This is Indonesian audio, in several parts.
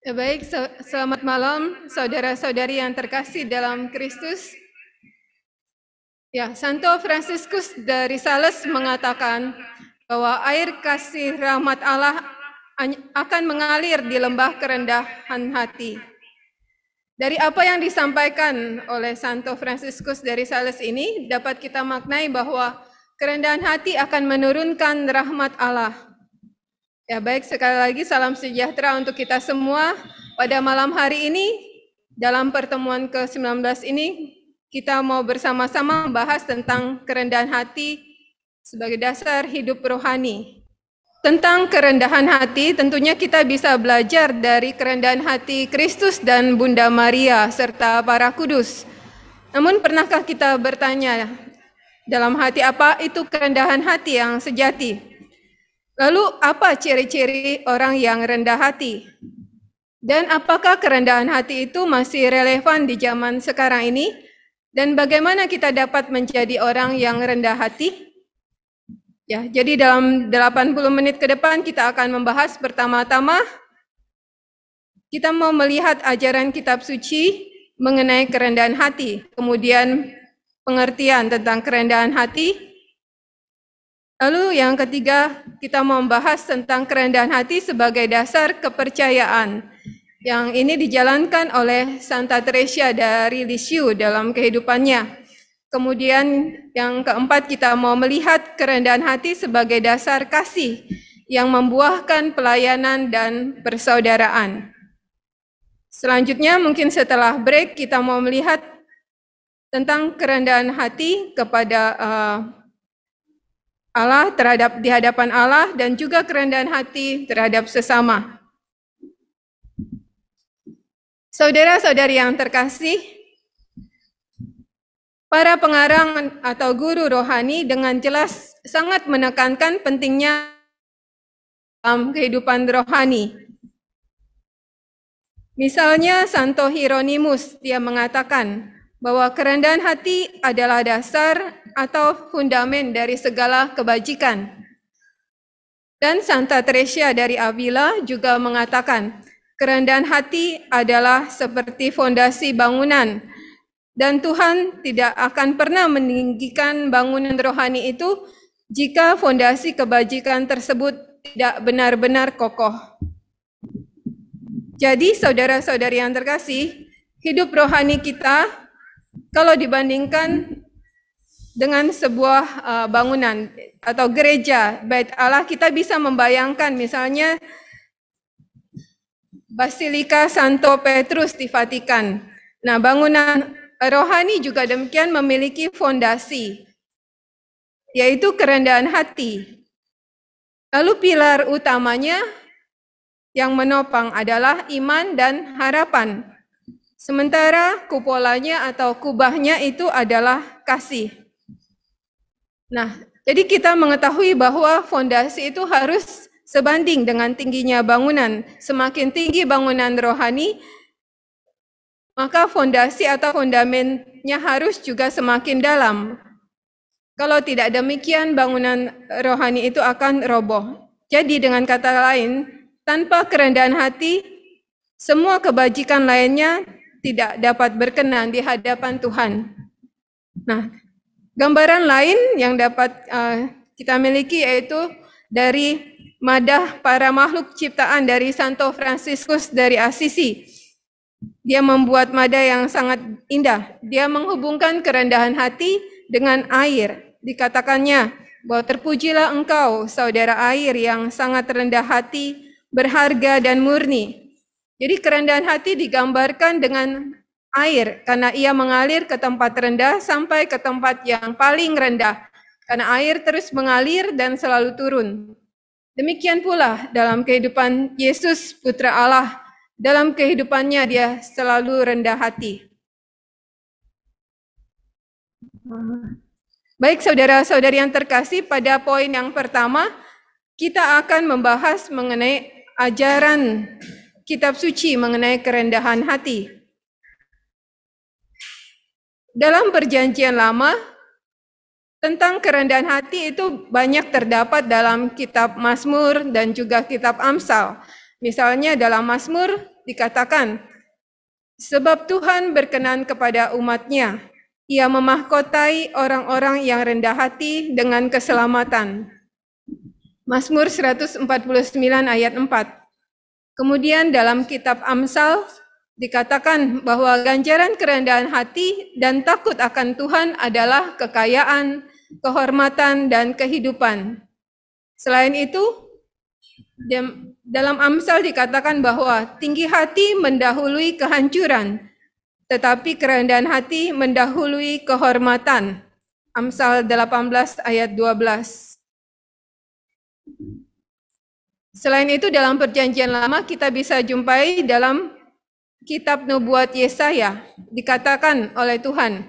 Ya, baik, so selamat malam saudara-saudari yang terkasih dalam Kristus. Ya, Santo Fransiskus dari Sales mengatakan bahwa air kasih rahmat Allah akan mengalir di lembah kerendahan hati. Dari apa yang disampaikan oleh Santo Fransiskus dari Sales ini dapat kita maknai bahwa kerendahan hati akan menurunkan rahmat Allah. Ya, baik sekali lagi salam sejahtera untuk kita semua. Pada malam hari ini, dalam pertemuan ke-19 ini, kita mau bersama-sama membahas tentang kerendahan hati sebagai dasar hidup rohani. Tentang kerendahan hati, tentunya kita bisa belajar dari kerendahan hati Kristus dan Bunda Maria serta para kudus. Namun pernahkah kita bertanya dalam hati apa itu kerendahan hati yang sejati? Lalu apa ciri-ciri orang yang rendah hati? Dan apakah kerendahan hati itu masih relevan di zaman sekarang ini? Dan bagaimana kita dapat menjadi orang yang rendah hati? Ya, jadi dalam 80 menit ke depan kita akan membahas pertama-tama kita mau melihat ajaran kitab suci mengenai kerendahan hati, kemudian pengertian tentang kerendahan hati, Lalu yang ketiga, kita membahas tentang kerendahan hati sebagai dasar kepercayaan. Yang ini dijalankan oleh Santa Teresa dari Lisieux dalam kehidupannya. Kemudian yang keempat kita mau melihat kerendahan hati sebagai dasar kasih yang membuahkan pelayanan dan persaudaraan. Selanjutnya mungkin setelah break kita mau melihat tentang kerendahan hati kepada uh, Allah terhadap di hadapan Allah dan juga kerendahan hati terhadap sesama. Saudara-saudari yang terkasih, para pengarang atau guru rohani dengan jelas sangat menekankan pentingnya dalam kehidupan rohani. Misalnya Santo Hieronymus, dia mengatakan, bahwa kerendahan hati adalah dasar atau fundamen dari segala kebajikan. Dan Santa Teresa dari Avila juga mengatakan, kerendahan hati adalah seperti fondasi bangunan, dan Tuhan tidak akan pernah meninggikan bangunan rohani itu jika fondasi kebajikan tersebut tidak benar-benar kokoh. Jadi saudara-saudari yang terkasih, hidup rohani kita kalau dibandingkan dengan sebuah uh, bangunan atau gereja Bait Allah, kita bisa membayangkan misalnya Basilika Santo Petrus di Vatikan. Nah, bangunan rohani juga demikian memiliki fondasi yaitu kerendahan hati. Lalu pilar utamanya yang menopang adalah iman dan harapan. Sementara kupolanya atau kubahnya itu adalah kasih. Nah, jadi kita mengetahui bahwa fondasi itu harus sebanding dengan tingginya bangunan. Semakin tinggi bangunan rohani, maka fondasi atau fondamennya harus juga semakin dalam. Kalau tidak demikian, bangunan rohani itu akan roboh. Jadi dengan kata lain, tanpa kerendahan hati, semua kebajikan lainnya tidak dapat berkenan di hadapan Tuhan. Nah, gambaran lain yang dapat uh, kita miliki yaitu dari madah para makhluk ciptaan dari Santo Fransiskus dari Assisi. Dia membuat madah yang sangat indah. Dia menghubungkan kerendahan hati dengan air. Dikatakannya bahwa terpujilah engkau, saudara air yang sangat rendah hati, berharga dan murni. Jadi kerendahan hati digambarkan dengan air karena ia mengalir ke tempat rendah sampai ke tempat yang paling rendah karena air terus mengalir dan selalu turun. Demikian pula dalam kehidupan Yesus putra Allah, dalam kehidupannya dia selalu rendah hati. Baik saudara-saudari yang terkasih, pada poin yang pertama kita akan membahas mengenai ajaran kitab suci mengenai kerendahan hati. Dalam perjanjian lama, tentang kerendahan hati itu banyak terdapat dalam kitab Mazmur dan juga kitab Amsal. Misalnya dalam Mazmur dikatakan, Sebab Tuhan berkenan kepada umatnya, ia memahkotai orang-orang yang rendah hati dengan keselamatan. Mazmur 149 ayat 4. Kemudian dalam kitab Amsal dikatakan bahwa ganjaran kerendahan hati dan takut akan Tuhan adalah kekayaan, kehormatan, dan kehidupan. Selain itu, dalam Amsal dikatakan bahwa tinggi hati mendahului kehancuran, tetapi kerendahan hati mendahului kehormatan. Amsal 18 ayat 12. Selain itu dalam perjanjian lama kita bisa jumpai dalam kitab nubuat Yesaya dikatakan oleh Tuhan,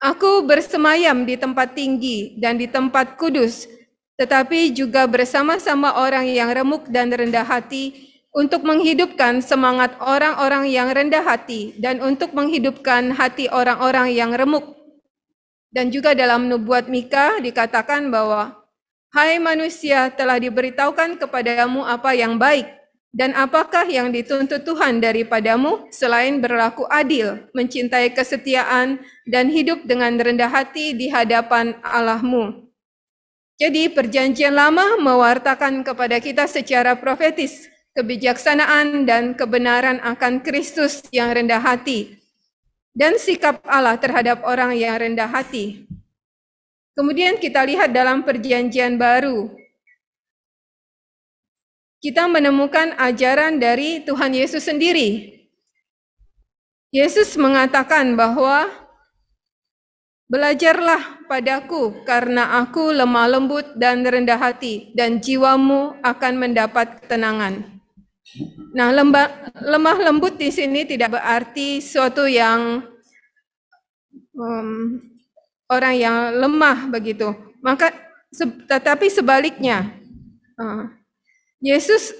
Aku bersemayam di tempat tinggi dan di tempat kudus, tetapi juga bersama-sama orang yang remuk dan rendah hati untuk menghidupkan semangat orang-orang yang rendah hati dan untuk menghidupkan hati orang-orang yang remuk. Dan juga dalam nubuat Mika dikatakan bahwa Hai manusia, telah diberitahukan kepadamu apa yang baik, dan apakah yang dituntut Tuhan daripadamu selain berlaku adil, mencintai kesetiaan, dan hidup dengan rendah hati di hadapan Allahmu? Jadi perjanjian lama mewartakan kepada kita secara profetis kebijaksanaan dan kebenaran akan Kristus yang rendah hati dan sikap Allah terhadap orang yang rendah hati. Kemudian kita lihat dalam perjanjian baru. Kita menemukan ajaran dari Tuhan Yesus sendiri. Yesus mengatakan bahwa Belajarlah padaku karena aku lemah lembut dan rendah hati dan jiwamu akan mendapat ketenangan. Nah, lemba, lemah lembut di sini tidak berarti suatu yang um, orang yang lemah begitu. Maka tetapi sebaliknya eh, Yesus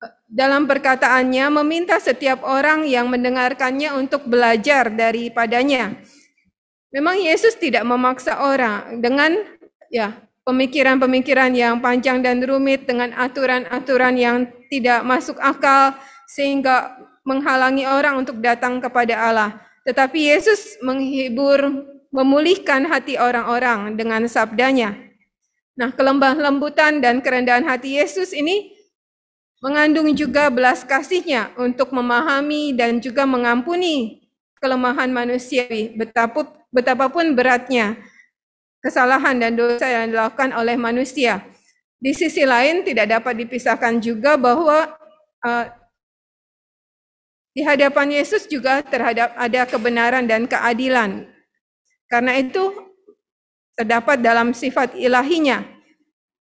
eh, dalam perkataannya meminta setiap orang yang mendengarkannya untuk belajar daripadanya. Memang Yesus tidak memaksa orang dengan ya pemikiran-pemikiran yang panjang dan rumit dengan aturan-aturan yang tidak masuk akal sehingga menghalangi orang untuk datang kepada Allah. Tetapi Yesus menghibur memulihkan hati orang-orang dengan sabdanya. Nah, kelembah lembutan dan kerendahan hati Yesus ini mengandung juga belas kasihnya untuk memahami dan juga mengampuni kelemahan manusiawi, betapun, betapapun beratnya kesalahan dan dosa yang dilakukan oleh manusia. Di sisi lain, tidak dapat dipisahkan juga bahwa uh, di hadapan Yesus juga terhadap ada kebenaran dan keadilan karena itu terdapat dalam sifat ilahinya.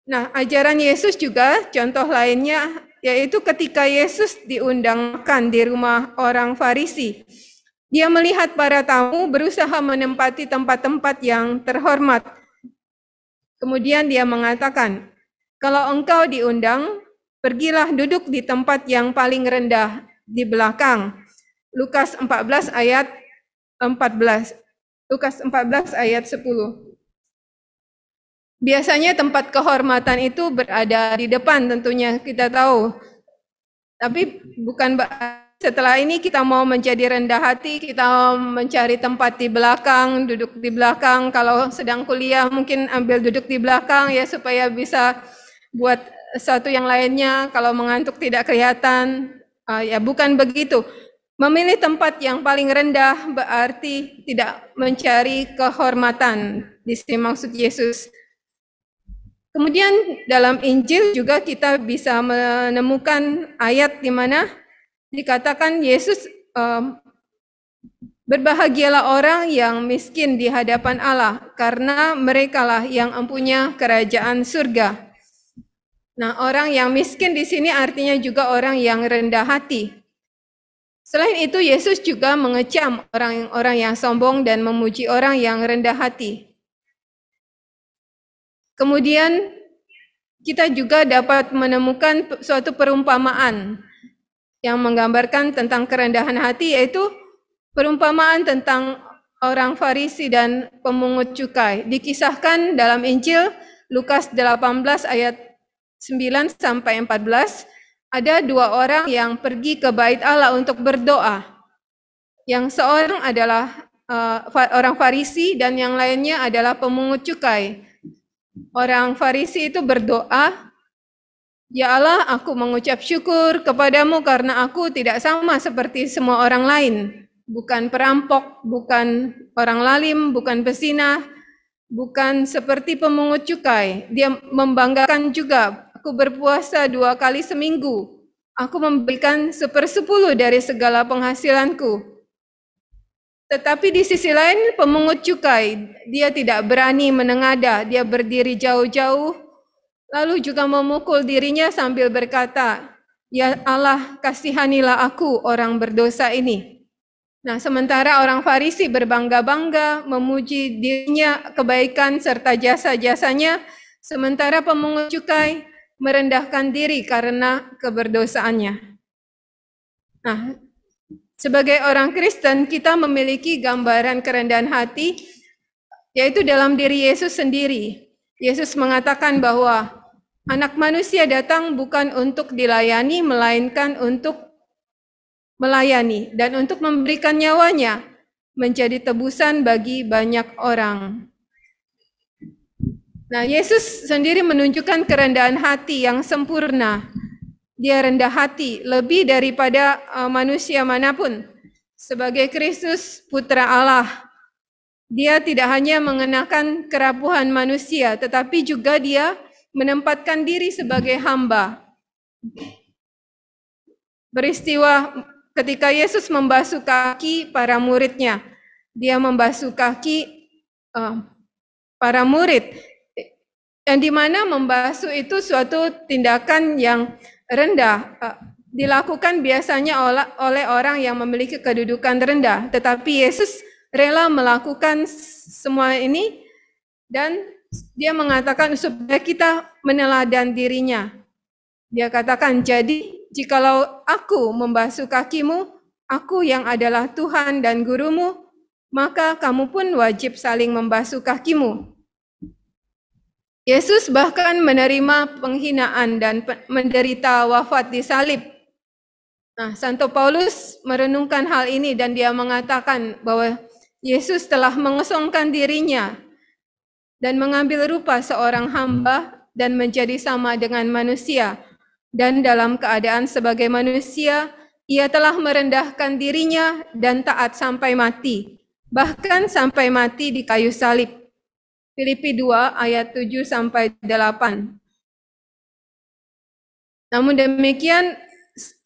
Nah, ajaran Yesus juga contoh lainnya yaitu ketika Yesus diundangkan di rumah orang Farisi. Dia melihat para tamu berusaha menempati tempat-tempat yang terhormat. Kemudian dia mengatakan, "Kalau engkau diundang, pergilah duduk di tempat yang paling rendah di belakang." Lukas 14 ayat 14. Lukas 14 ayat 10. Biasanya tempat kehormatan itu berada di depan tentunya kita tahu. Tapi bukan setelah ini kita mau menjadi rendah hati, kita mencari tempat di belakang, duduk di belakang. Kalau sedang kuliah mungkin ambil duduk di belakang ya supaya bisa buat satu yang lainnya. Kalau mengantuk tidak kelihatan, uh, ya bukan begitu. Memilih tempat yang paling rendah berarti tidak mencari kehormatan, di sini maksud Yesus. Kemudian dalam Injil juga kita bisa menemukan ayat di mana dikatakan Yesus um, Berbahagialah orang yang miskin di hadapan Allah, karena merekalah yang empunya kerajaan surga. Nah, orang yang miskin di sini artinya juga orang yang rendah hati. Selain itu, Yesus juga mengecam orang-orang yang sombong dan memuji orang yang rendah hati. Kemudian, kita juga dapat menemukan suatu perumpamaan yang menggambarkan tentang kerendahan hati, yaitu perumpamaan tentang orang Farisi dan pemungut cukai. Dikisahkan dalam Injil Lukas 18 ayat 9 sampai 14, ada dua orang yang pergi ke bait Allah untuk berdoa. Yang seorang adalah uh, orang Farisi dan yang lainnya adalah pemungut cukai. Orang Farisi itu berdoa, Ya Allah, aku mengucap syukur kepadamu karena aku tidak sama seperti semua orang lain. Bukan perampok, bukan orang lalim, bukan pesina, bukan seperti pemungut cukai. Dia membanggakan juga Aku berpuasa dua kali seminggu. Aku memberikan sepersepuluh dari segala penghasilanku. Tetapi di sisi lain pemungut cukai, dia tidak berani menengada, dia berdiri jauh-jauh, lalu juga memukul dirinya sambil berkata, Ya Allah, kasihanilah aku orang berdosa ini. Nah, sementara orang Farisi berbangga-bangga, memuji dirinya, kebaikan, serta jasa-jasanya, sementara pemungut cukai merendahkan diri karena keberdosaannya. Nah, sebagai orang Kristen, kita memiliki gambaran kerendahan hati, yaitu dalam diri Yesus sendiri. Yesus mengatakan bahwa anak manusia datang bukan untuk dilayani, melainkan untuk melayani dan untuk memberikan nyawanya menjadi tebusan bagi banyak orang. Nah, Yesus sendiri menunjukkan kerendahan hati yang sempurna. Dia rendah hati lebih daripada eh, manusia manapun. Sebagai Kristus putra Allah, dia tidak hanya mengenakan kerapuhan manusia, tetapi juga dia menempatkan diri sebagai hamba. Peristiwa ketika Yesus membasuh kaki para muridnya, dia membasuh kaki uh, para murid yang dimana membasuh itu suatu tindakan yang rendah eh, dilakukan biasanya oleh orang yang memiliki kedudukan rendah tetapi Yesus rela melakukan semua ini dan dia mengatakan supaya kita meneladan dirinya dia katakan jadi jikalau aku membasuh kakimu aku yang adalah Tuhan dan gurumu maka kamu pun wajib saling membasuh kakimu Yesus bahkan menerima penghinaan dan menderita wafat di salib. Nah, Santo Paulus merenungkan hal ini dan dia mengatakan bahwa Yesus telah mengosongkan dirinya dan mengambil rupa seorang hamba dan menjadi sama dengan manusia. Dan dalam keadaan sebagai manusia, ia telah merendahkan dirinya dan taat sampai mati, bahkan sampai mati di kayu salib. Filipi 2 ayat 7 sampai 8. Namun demikian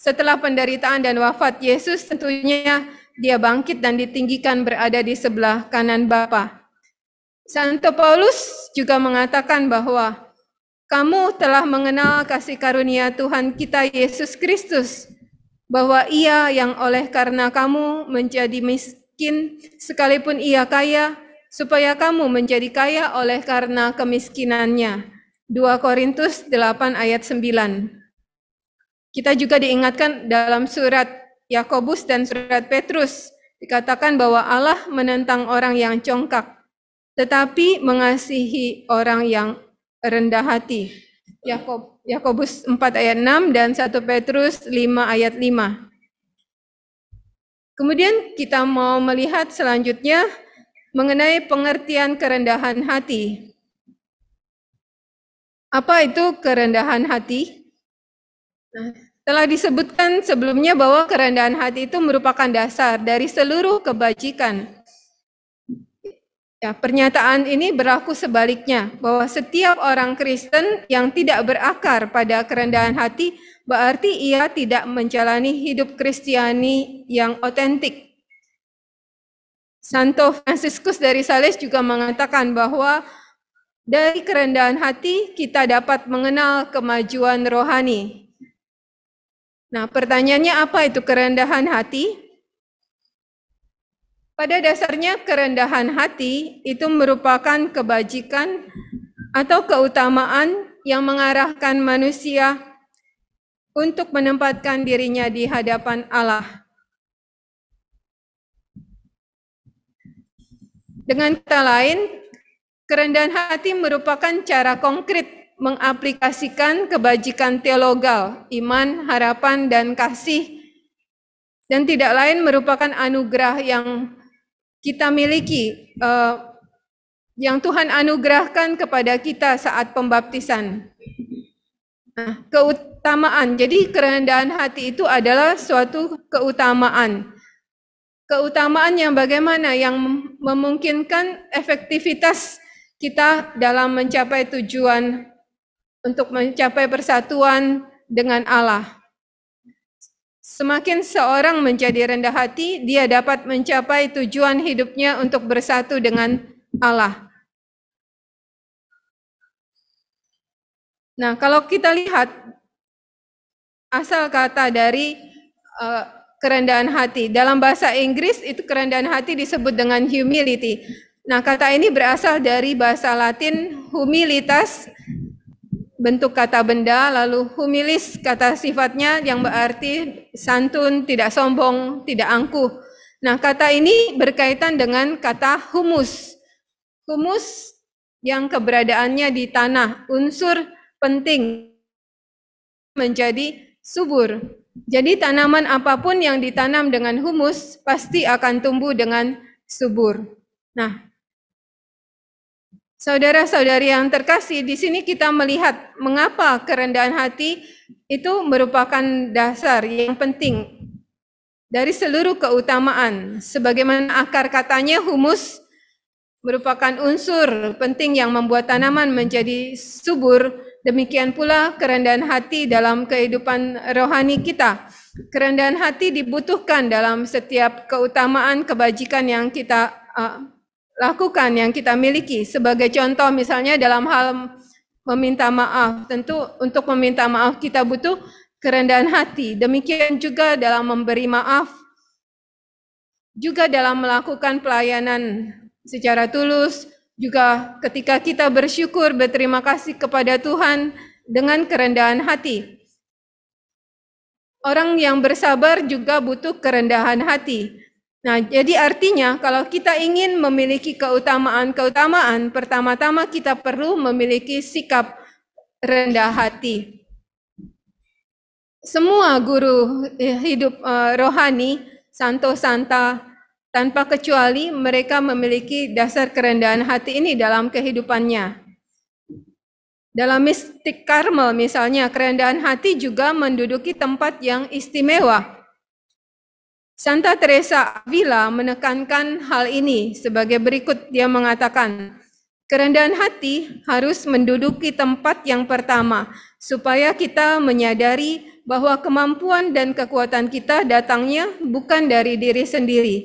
setelah penderitaan dan wafat Yesus tentunya dia bangkit dan ditinggikan berada di sebelah kanan Bapa. Santo Paulus juga mengatakan bahwa kamu telah mengenal kasih karunia Tuhan kita Yesus Kristus bahwa ia yang oleh karena kamu menjadi miskin sekalipun ia kaya supaya kamu menjadi kaya oleh karena kemiskinannya. 2 Korintus 8 ayat 9. Kita juga diingatkan dalam surat Yakobus dan surat Petrus dikatakan bahwa Allah menentang orang yang congkak tetapi mengasihi orang yang rendah hati. Yakobus 4 ayat 6 dan 1 Petrus 5 ayat 5. Kemudian kita mau melihat selanjutnya mengenai pengertian kerendahan hati. Apa itu kerendahan hati? Nah, telah disebutkan sebelumnya bahwa kerendahan hati itu merupakan dasar dari seluruh kebajikan. Ya, pernyataan ini berlaku sebaliknya, bahwa setiap orang Kristen yang tidak berakar pada kerendahan hati berarti ia tidak menjalani hidup Kristiani yang otentik. Santo Fransiskus dari Sales juga mengatakan bahwa dari kerendahan hati kita dapat mengenal kemajuan rohani. Nah, pertanyaannya apa itu kerendahan hati? Pada dasarnya kerendahan hati itu merupakan kebajikan atau keutamaan yang mengarahkan manusia untuk menempatkan dirinya di hadapan Allah. Dengan kata lain, kerendahan hati merupakan cara konkret mengaplikasikan kebajikan teologal, iman, harapan, dan kasih, dan tidak lain merupakan anugerah yang kita miliki, eh, yang Tuhan anugerahkan kepada kita saat pembaptisan. Nah, keutamaan. Jadi kerendahan hati itu adalah suatu keutamaan keutamaannya yang bagaimana yang memungkinkan efektivitas kita dalam mencapai tujuan untuk mencapai persatuan dengan Allah. Semakin seorang menjadi rendah hati, dia dapat mencapai tujuan hidupnya untuk bersatu dengan Allah. Nah, kalau kita lihat asal kata dari uh, kerendahan hati. Dalam bahasa Inggris itu kerendahan hati disebut dengan humility. Nah, kata ini berasal dari bahasa Latin humilitas bentuk kata benda, lalu humilis kata sifatnya yang berarti santun, tidak sombong, tidak angkuh. Nah, kata ini berkaitan dengan kata humus. Humus yang keberadaannya di tanah, unsur penting menjadi subur. Jadi tanaman apapun yang ditanam dengan humus pasti akan tumbuh dengan subur. Nah, saudara-saudari yang terkasih, di sini kita melihat mengapa kerendahan hati itu merupakan dasar yang penting dari seluruh keutamaan. Sebagaimana akar katanya humus merupakan unsur penting yang membuat tanaman menjadi subur, Demikian pula kerendahan hati dalam kehidupan rohani kita. Kerendahan hati dibutuhkan dalam setiap keutamaan kebajikan yang kita uh, lakukan, yang kita miliki. Sebagai contoh misalnya dalam hal meminta maaf. Tentu untuk meminta maaf kita butuh kerendahan hati. Demikian juga dalam memberi maaf, juga dalam melakukan pelayanan secara tulus, juga ketika kita bersyukur berterima kasih kepada Tuhan dengan kerendahan hati. Orang yang bersabar juga butuh kerendahan hati. Nah, jadi artinya kalau kita ingin memiliki keutamaan-keutamaan, pertama-tama kita perlu memiliki sikap rendah hati. Semua guru hidup eh, rohani, santo santa, tanpa kecuali mereka memiliki dasar kerendahan hati ini dalam kehidupannya. Dalam mistik Karmel misalnya, kerendahan hati juga menduduki tempat yang istimewa. Santa Teresa Avila menekankan hal ini sebagai berikut. Dia mengatakan, kerendahan hati harus menduduki tempat yang pertama, supaya kita menyadari bahwa kemampuan dan kekuatan kita datangnya bukan dari diri sendiri,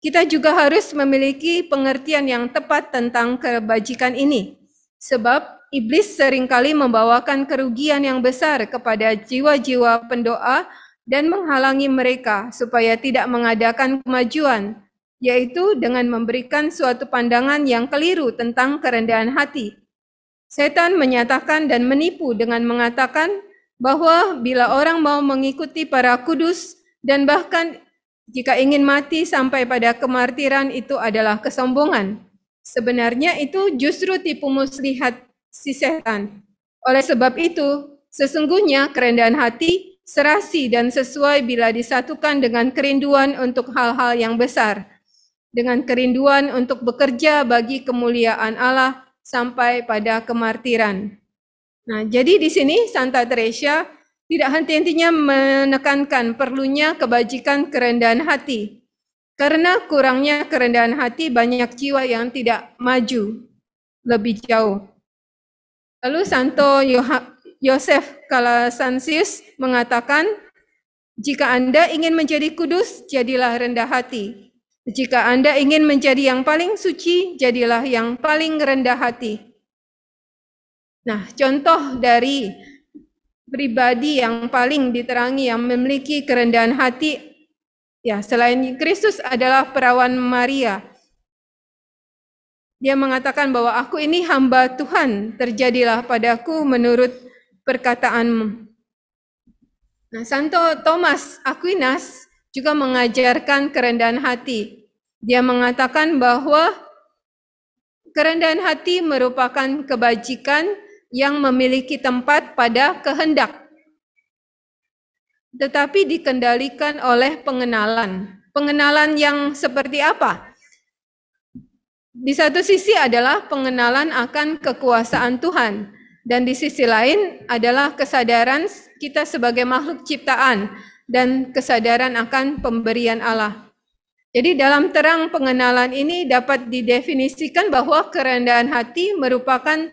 kita juga harus memiliki pengertian yang tepat tentang kebajikan ini, sebab iblis seringkali membawakan kerugian yang besar kepada jiwa-jiwa pendoa dan menghalangi mereka supaya tidak mengadakan kemajuan, yaitu dengan memberikan suatu pandangan yang keliru tentang kerendahan hati. Setan menyatakan dan menipu dengan mengatakan bahwa bila orang mau mengikuti para kudus dan bahkan jika ingin mati sampai pada kemartiran itu adalah kesombongan. Sebenarnya itu justru tipu muslihat si setan. Oleh sebab itu, sesungguhnya kerendahan hati serasi dan sesuai bila disatukan dengan kerinduan untuk hal-hal yang besar, dengan kerinduan untuk bekerja bagi kemuliaan Allah sampai pada kemartiran. Nah, jadi di sini Santa Teresa tidak henti-hentinya menekankan perlunya kebajikan kerendahan hati. Karena kurangnya kerendahan hati, banyak jiwa yang tidak maju lebih jauh. Lalu Santo Yosef Kalasansius mengatakan, jika Anda ingin menjadi kudus, jadilah rendah hati. Jika Anda ingin menjadi yang paling suci, jadilah yang paling rendah hati. Nah, contoh dari pribadi yang paling diterangi yang memiliki kerendahan hati ya selain Kristus adalah perawan Maria. Dia mengatakan bahwa aku ini hamba Tuhan, terjadilah padaku menurut perkataanmu. Nah, Santo Thomas Aquinas juga mengajarkan kerendahan hati. Dia mengatakan bahwa kerendahan hati merupakan kebajikan yang memiliki tempat pada kehendak, tetapi dikendalikan oleh pengenalan. Pengenalan yang seperti apa? Di satu sisi adalah pengenalan akan kekuasaan Tuhan, dan di sisi lain adalah kesadaran kita sebagai makhluk ciptaan dan kesadaran akan pemberian Allah. Jadi dalam terang pengenalan ini dapat didefinisikan bahwa kerendahan hati merupakan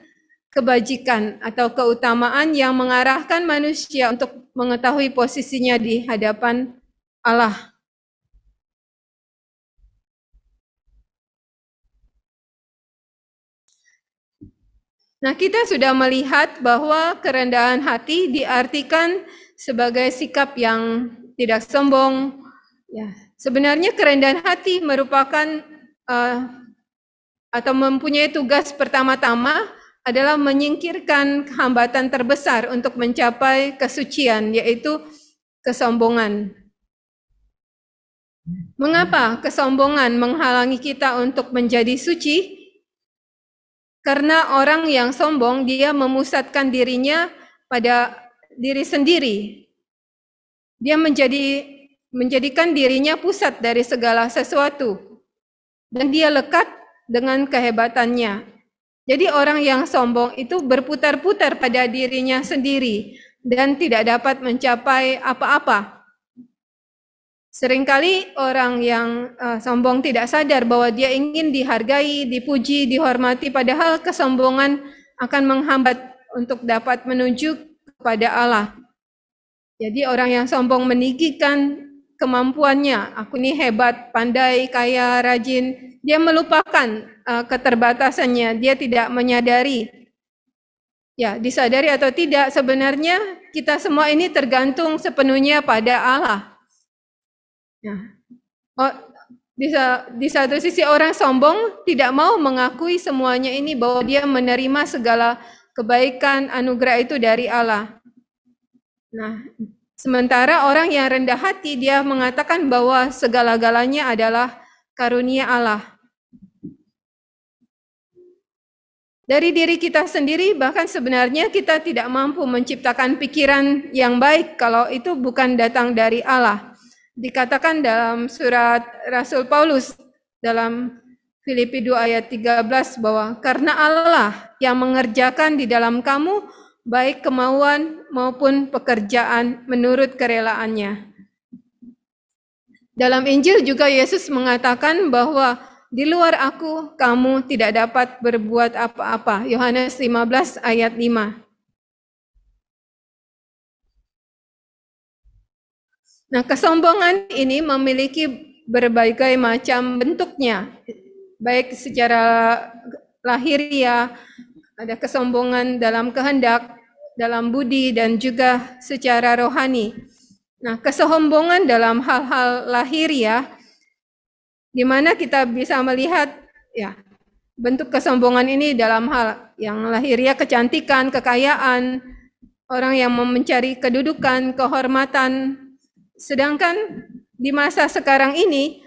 kebajikan atau keutamaan yang mengarahkan manusia untuk mengetahui posisinya di hadapan Allah. Nah, kita sudah melihat bahwa kerendahan hati diartikan sebagai sikap yang tidak sombong. Ya, sebenarnya kerendahan hati merupakan uh, atau mempunyai tugas pertama-tama adalah menyingkirkan hambatan terbesar untuk mencapai kesucian, yaitu kesombongan. Mengapa kesombongan menghalangi kita untuk menjadi suci? Karena orang yang sombong, dia memusatkan dirinya pada diri sendiri. Dia menjadi menjadikan dirinya pusat dari segala sesuatu. Dan dia lekat dengan kehebatannya, jadi orang yang sombong itu berputar-putar pada dirinya sendiri dan tidak dapat mencapai apa-apa. Seringkali orang yang eh, sombong tidak sadar bahwa dia ingin dihargai, dipuji, dihormati padahal kesombongan akan menghambat untuk dapat menuju kepada Allah. Jadi orang yang sombong meninggikan kemampuannya. Aku ini hebat, pandai, kaya, rajin. Dia melupakan uh, keterbatasannya. Dia tidak menyadari. Ya, disadari atau tidak sebenarnya kita semua ini tergantung sepenuhnya pada Allah. Ya. oh, di, di satu sisi orang sombong tidak mau mengakui semuanya ini bahwa dia menerima segala kebaikan anugerah itu dari Allah. Nah, Sementara orang yang rendah hati dia mengatakan bahwa segala-galanya adalah karunia Allah. Dari diri kita sendiri bahkan sebenarnya kita tidak mampu menciptakan pikiran yang baik kalau itu bukan datang dari Allah. Dikatakan dalam surat Rasul Paulus dalam Filipi 2 ayat 13 bahwa karena Allah yang mengerjakan di dalam kamu baik kemauan maupun pekerjaan menurut kerelaannya. Dalam Injil juga Yesus mengatakan bahwa di luar aku kamu tidak dapat berbuat apa-apa. Yohanes 15 ayat 5. Nah, kesombongan ini memiliki berbagai macam bentuknya, baik secara lahiriah, ada kesombongan dalam kehendak, dalam budi dan juga secara rohani. Nah, kesombongan dalam hal-hal lahir ya, di mana kita bisa melihat ya bentuk kesombongan ini dalam hal yang lahir ya, kecantikan, kekayaan, orang yang mencari kedudukan, kehormatan. Sedangkan di masa sekarang ini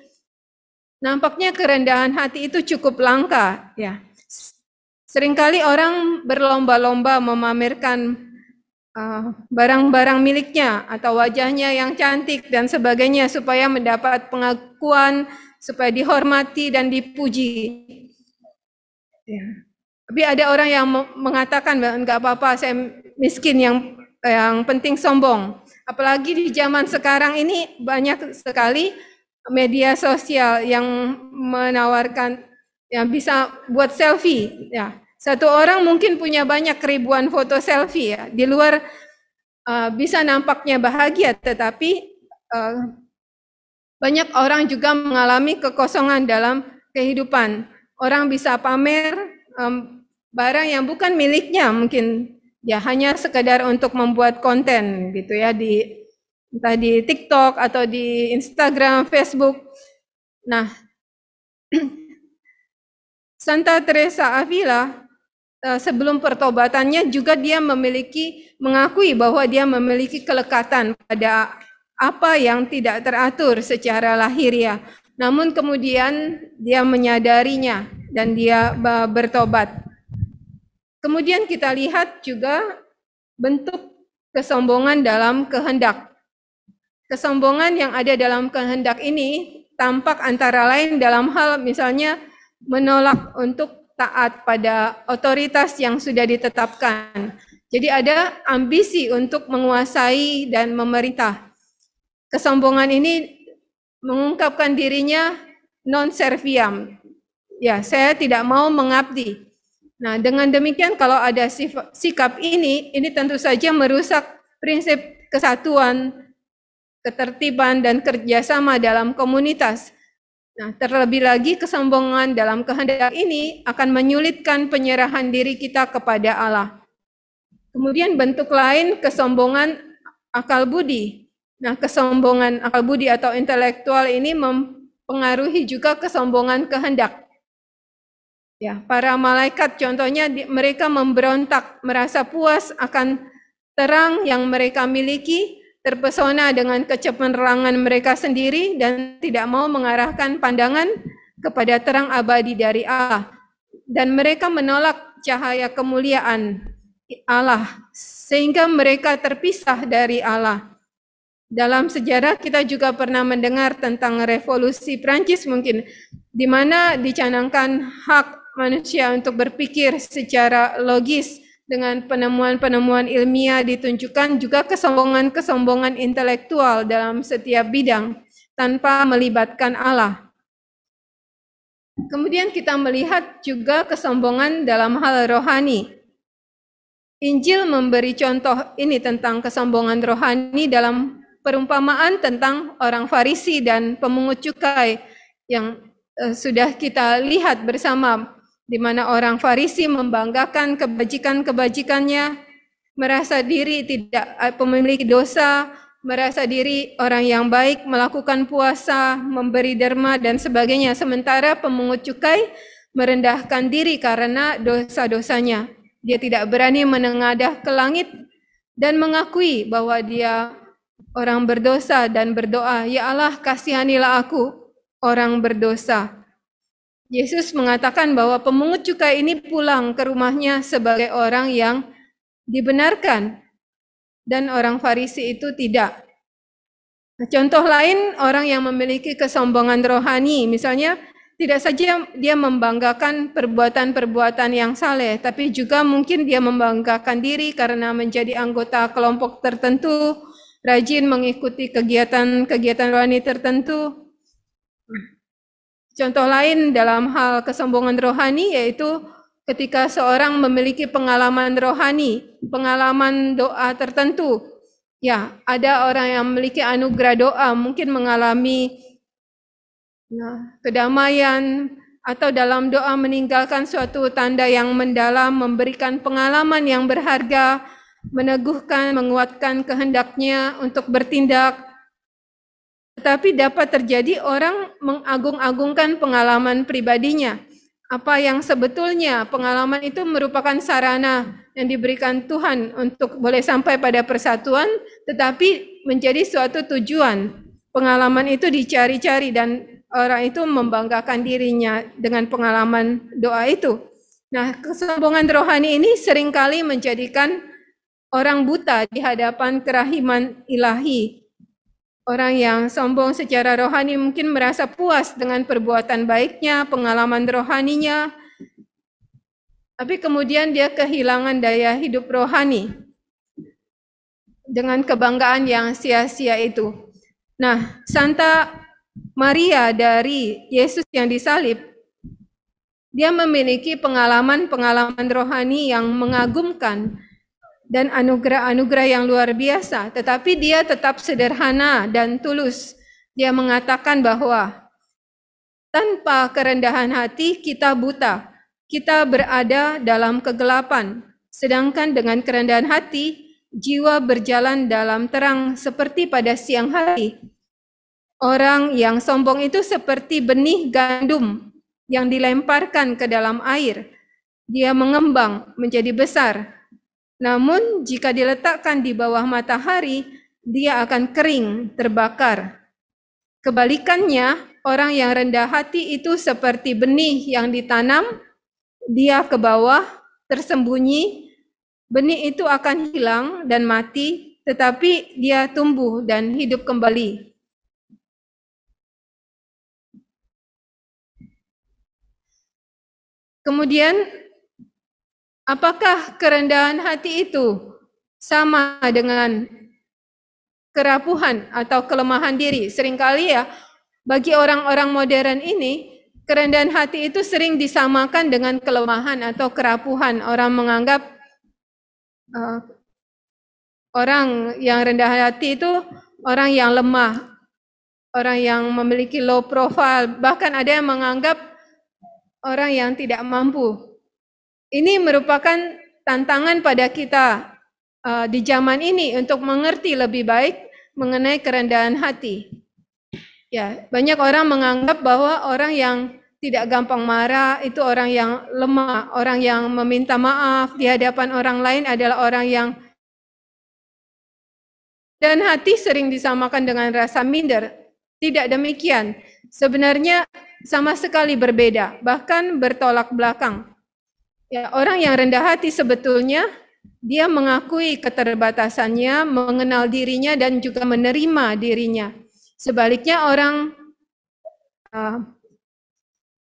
nampaknya kerendahan hati itu cukup langka ya. Seringkali orang berlomba-lomba memamerkan eh, barang-barang miliknya atau wajahnya yang cantik dan sebagainya supaya mendapat pengakuan, supaya dihormati dan dipuji. Ya. Tapi ada orang yang mengatakan enggak apa-apa saya miskin yang yang penting sombong. Apalagi di zaman sekarang ini banyak sekali media sosial yang menawarkan yang bisa buat selfie ya satu orang mungkin punya banyak ribuan foto selfie ya di luar uh, bisa nampaknya bahagia tetapi uh, banyak orang juga mengalami kekosongan dalam kehidupan orang bisa pamer um, barang yang bukan miliknya mungkin ya hanya sekedar untuk membuat konten gitu ya di entah di TikTok atau di Instagram, Facebook. Nah, Santa Teresa Avila eh, sebelum pertobatannya juga dia memiliki mengakui bahwa dia memiliki kelekatan pada apa yang tidak teratur secara lahiriah. Namun kemudian dia menyadarinya dan dia bertobat. Kemudian kita lihat juga bentuk kesombongan dalam kehendak. Kesombongan yang ada dalam kehendak ini tampak antara lain dalam hal misalnya menolak untuk taat pada otoritas yang sudah ditetapkan. Jadi ada ambisi untuk menguasai dan memerintah. Kesombongan ini mengungkapkan dirinya non serviam. Ya, saya tidak mau mengabdi. Nah, dengan demikian kalau ada sikap ini, ini tentu saja merusak prinsip kesatuan, ketertiban, dan kerjasama dalam komunitas. Nah, terlebih lagi kesombongan dalam kehendak ini akan menyulitkan penyerahan diri kita kepada Allah. Kemudian bentuk lain kesombongan akal budi. Nah, kesombongan akal budi atau intelektual ini mempengaruhi juga kesombongan kehendak. Ya, para malaikat contohnya mereka memberontak, merasa puas akan terang yang mereka miliki terpesona dengan kecemerlangan mereka sendiri dan tidak mau mengarahkan pandangan kepada terang abadi dari Allah dan mereka menolak cahaya kemuliaan Allah sehingga mereka terpisah dari Allah. Dalam sejarah kita juga pernah mendengar tentang revolusi Prancis mungkin di mana dicanangkan hak manusia untuk berpikir secara logis dengan penemuan-penemuan ilmiah ditunjukkan juga kesombongan-kesombongan intelektual dalam setiap bidang tanpa melibatkan Allah. Kemudian kita melihat juga kesombongan dalam hal rohani. Injil memberi contoh ini tentang kesombongan rohani dalam perumpamaan tentang orang Farisi dan pemungut cukai yang eh, sudah kita lihat bersama di mana orang Farisi membanggakan kebajikan-kebajikannya, merasa diri tidak eh, memiliki dosa, merasa diri orang yang baik, melakukan puasa, memberi derma, dan sebagainya. Sementara pemungut cukai merendahkan diri karena dosa-dosanya. Dia tidak berani menengadah ke langit dan mengakui bahwa dia orang berdosa dan berdoa, Ya Allah kasihanilah aku, orang berdosa. Yesus mengatakan bahwa pemungut cukai ini pulang ke rumahnya sebagai orang yang dibenarkan dan orang Farisi itu tidak. Nah, contoh lain orang yang memiliki kesombongan rohani, misalnya tidak saja dia membanggakan perbuatan-perbuatan yang saleh, tapi juga mungkin dia membanggakan diri karena menjadi anggota kelompok tertentu, rajin mengikuti kegiatan-kegiatan rohani tertentu, Contoh lain dalam hal kesombongan rohani yaitu ketika seorang memiliki pengalaman rohani, pengalaman doa tertentu. Ya, ada orang yang memiliki anugerah doa, mungkin mengalami ya, kedamaian atau dalam doa meninggalkan suatu tanda yang mendalam, memberikan pengalaman yang berharga, meneguhkan, menguatkan kehendaknya untuk bertindak, tetapi dapat terjadi orang mengagung-agungkan pengalaman pribadinya. Apa yang sebetulnya pengalaman itu merupakan sarana yang diberikan Tuhan untuk boleh sampai pada persatuan, tetapi menjadi suatu tujuan. Pengalaman itu dicari-cari dan orang itu membanggakan dirinya dengan pengalaman doa itu. Nah, kesombongan rohani ini seringkali menjadikan orang buta di hadapan kerahiman ilahi Orang yang sombong secara rohani mungkin merasa puas dengan perbuatan baiknya, pengalaman rohaninya, tapi kemudian dia kehilangan daya hidup rohani dengan kebanggaan yang sia-sia itu. Nah, Santa Maria dari Yesus yang disalib, dia memiliki pengalaman-pengalaman rohani yang mengagumkan, dan anugerah-anugerah yang luar biasa, tetapi dia tetap sederhana dan tulus. Dia mengatakan bahwa tanpa kerendahan hati kita buta, kita berada dalam kegelapan, sedangkan dengan kerendahan hati jiwa berjalan dalam terang seperti pada siang hari. Orang yang sombong itu seperti benih gandum yang dilemparkan ke dalam air. Dia mengembang menjadi besar, namun jika diletakkan di bawah matahari, dia akan kering, terbakar. Kebalikannya, orang yang rendah hati itu seperti benih yang ditanam, dia ke bawah, tersembunyi, benih itu akan hilang dan mati, tetapi dia tumbuh dan hidup kembali. Kemudian Apakah kerendahan hati itu sama dengan kerapuhan atau kelemahan diri? Seringkali ya, bagi orang-orang modern ini, kerendahan hati itu sering disamakan dengan kelemahan atau kerapuhan. Orang menganggap uh, orang yang rendah hati itu orang yang lemah, orang yang memiliki low profile, bahkan ada yang menganggap orang yang tidak mampu. Ini merupakan tantangan pada kita uh, di zaman ini untuk mengerti lebih baik mengenai kerendahan hati. Ya, banyak orang menganggap bahwa orang yang tidak gampang marah itu orang yang lemah, orang yang meminta maaf di hadapan orang lain adalah orang yang dan hati sering disamakan dengan rasa minder. Tidak demikian. Sebenarnya sama sekali berbeda, bahkan bertolak belakang. Ya, orang yang rendah hati sebetulnya dia mengakui keterbatasannya, mengenal dirinya dan juga menerima dirinya. Sebaliknya orang uh,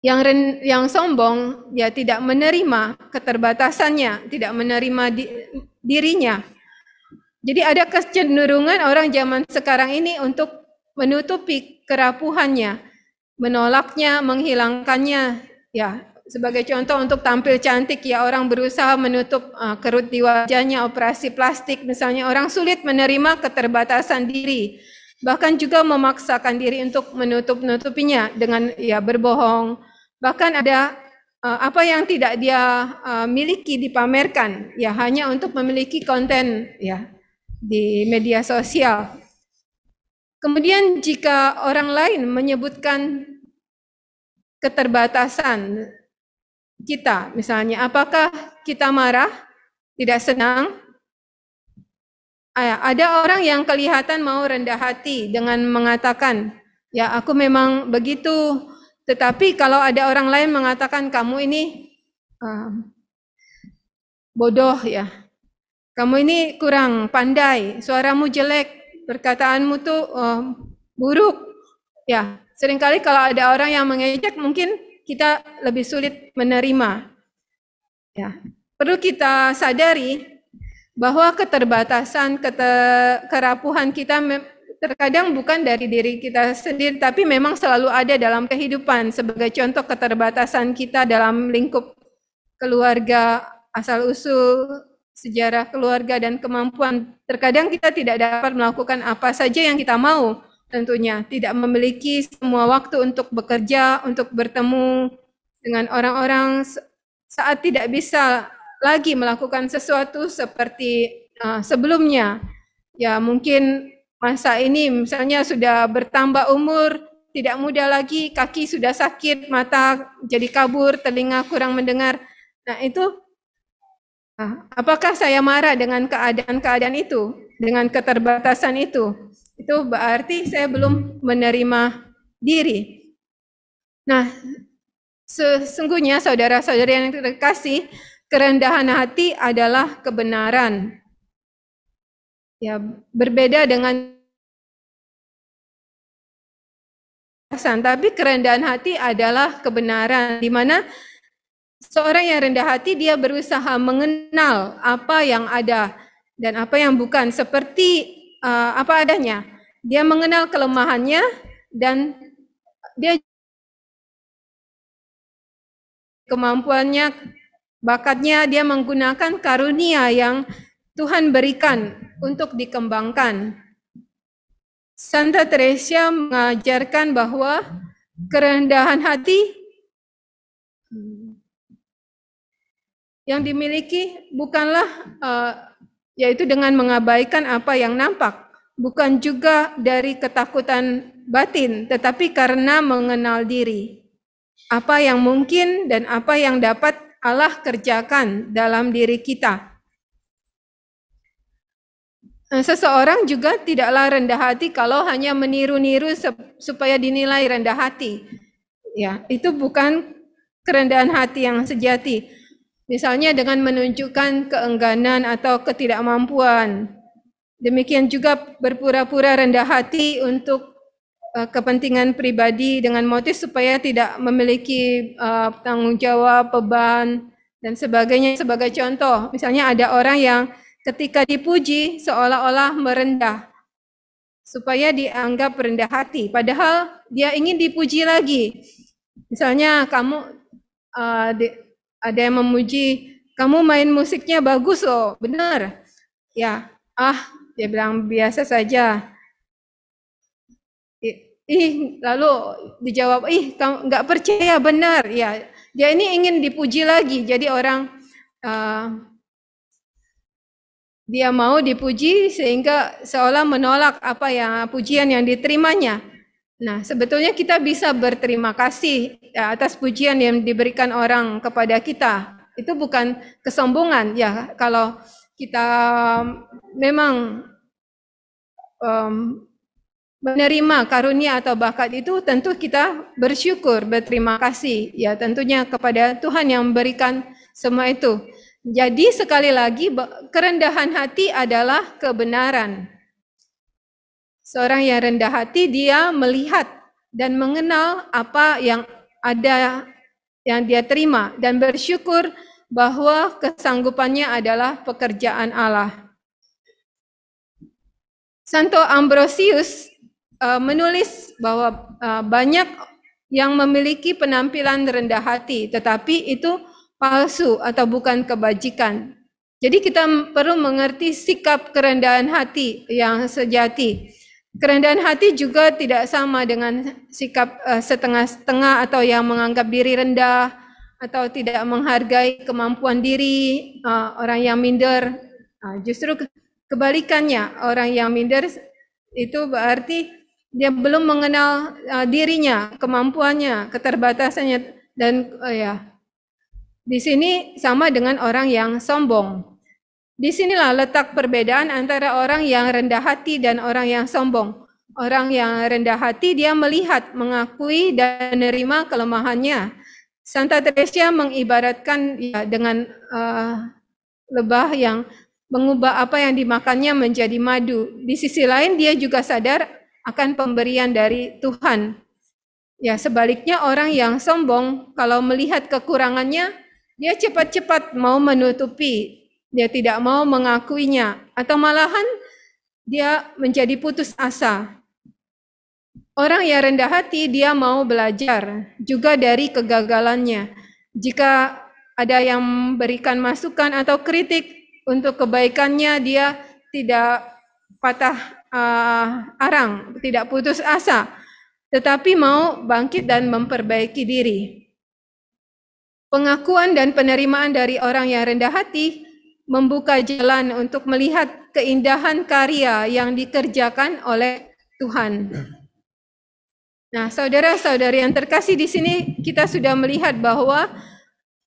yang ren, yang sombong ya tidak menerima keterbatasannya, tidak menerima di, dirinya. Jadi ada kecenderungan orang zaman sekarang ini untuk menutupi kerapuhannya, menolaknya, menghilangkannya, ya sebagai contoh untuk tampil cantik ya orang berusaha menutup uh, kerut di wajahnya operasi plastik misalnya orang sulit menerima keterbatasan diri bahkan juga memaksakan diri untuk menutup-nutupinya dengan ya berbohong bahkan ada uh, apa yang tidak dia uh, miliki dipamerkan ya hanya untuk memiliki konten ya di media sosial. Kemudian jika orang lain menyebutkan keterbatasan kita misalnya apakah kita marah tidak senang ah, ada orang yang kelihatan mau rendah hati dengan mengatakan ya aku memang begitu tetapi kalau ada orang lain mengatakan kamu ini um, bodoh ya kamu ini kurang pandai suaramu jelek perkataanmu tuh um, buruk ya seringkali kalau ada orang yang mengejek mungkin kita lebih sulit menerima. Ya. Perlu kita sadari bahwa keterbatasan, keter, kerapuhan kita terkadang bukan dari diri kita sendiri, tapi memang selalu ada dalam kehidupan. Sebagai contoh keterbatasan kita dalam lingkup keluarga, asal-usul, sejarah keluarga, dan kemampuan. Terkadang kita tidak dapat melakukan apa saja yang kita mau, tentunya tidak memiliki semua waktu untuk bekerja, untuk bertemu dengan orang-orang saat tidak bisa lagi melakukan sesuatu seperti uh, sebelumnya. Ya, mungkin masa ini misalnya sudah bertambah umur, tidak muda lagi, kaki sudah sakit, mata jadi kabur, telinga kurang mendengar. Nah, itu eh, apakah saya marah dengan keadaan-keadaan itu, dengan keterbatasan itu? itu berarti saya belum menerima diri. Nah, sesungguhnya saudara saudara yang terkasih, kerendahan hati adalah kebenaran. Ya, berbeda dengan tapi kerendahan hati adalah kebenaran di mana seorang yang rendah hati dia berusaha mengenal apa yang ada dan apa yang bukan seperti uh, apa adanya. Dia mengenal kelemahannya dan dia kemampuannya, bakatnya dia menggunakan karunia yang Tuhan berikan untuk dikembangkan. Santa Teresa mengajarkan bahwa kerendahan hati yang dimiliki bukanlah uh, yaitu dengan mengabaikan apa yang nampak, bukan juga dari ketakutan batin, tetapi karena mengenal diri. Apa yang mungkin dan apa yang dapat Allah kerjakan dalam diri kita. Eh, seseorang juga tidaklah rendah hati kalau hanya meniru-niru supaya dinilai rendah hati. Ya, itu bukan kerendahan hati yang sejati Misalnya dengan menunjukkan keengganan atau ketidakmampuan. Demikian juga berpura-pura rendah hati untuk eh, kepentingan pribadi dengan motif supaya tidak memiliki uh, tanggung jawab, beban, dan sebagainya. Sebagai contoh, misalnya ada orang yang ketika dipuji seolah-olah merendah supaya dianggap rendah hati padahal dia ingin dipuji lagi misalnya kamu uh, di, ada yang memuji, kamu main musiknya bagus loh, benar. Ya, ah, dia bilang biasa saja. Ih, lalu dijawab, ih, kamu nggak percaya benar. Ya, dia ini ingin dipuji lagi. Jadi orang uh, dia mau dipuji sehingga seolah menolak apa yang pujian yang diterimanya. Nah, sebetulnya kita bisa berterima kasih eh, atas pujian yang diberikan orang kepada kita. Itu bukan kesombongan ya kalau kita memang um, menerima karunia atau bakat itu tentu kita bersyukur, berterima kasih ya tentunya kepada Tuhan yang memberikan semua itu. Jadi sekali lagi kerendahan hati adalah kebenaran. Seorang yang rendah hati dia melihat dan mengenal apa yang ada yang dia terima dan bersyukur bahwa kesanggupannya adalah pekerjaan Allah. Santo Ambrosius uh, menulis bahwa uh, banyak yang memiliki penampilan rendah hati, tetapi itu palsu atau bukan kebajikan. Jadi kita perlu mengerti sikap kerendahan hati yang sejati. Kerendahan hati juga tidak sama dengan sikap eh, setengah-setengah atau yang menganggap diri rendah atau tidak menghargai kemampuan diri eh, orang yang minder. Ah, justru kebalikannya, orang yang minder itu berarti dia belum mengenal eh, dirinya, kemampuannya, keterbatasannya dan oh ya. Di sini sama dengan orang yang sombong. Disinilah letak perbedaan antara orang yang rendah hati dan orang yang sombong. Orang yang rendah hati dia melihat, mengakui, dan menerima kelemahannya. Santa Teresa mengibaratkan ya, dengan uh, lebah yang mengubah apa yang dimakannya menjadi madu. Di sisi lain dia juga sadar akan pemberian dari Tuhan. Ya, sebaliknya orang yang sombong kalau melihat kekurangannya, dia cepat-cepat mau menutupi dia tidak mau mengakuinya atau malahan dia menjadi putus asa. Orang yang rendah hati dia mau belajar juga dari kegagalannya. Jika ada yang berikan masukan atau kritik untuk kebaikannya dia tidak patah uh, arang, tidak putus asa, tetapi mau bangkit dan memperbaiki diri. Pengakuan dan penerimaan dari orang yang rendah hati membuka jalan untuk melihat keindahan karya yang dikerjakan oleh Tuhan. Nah, saudara-saudari yang terkasih di sini, kita sudah melihat bahwa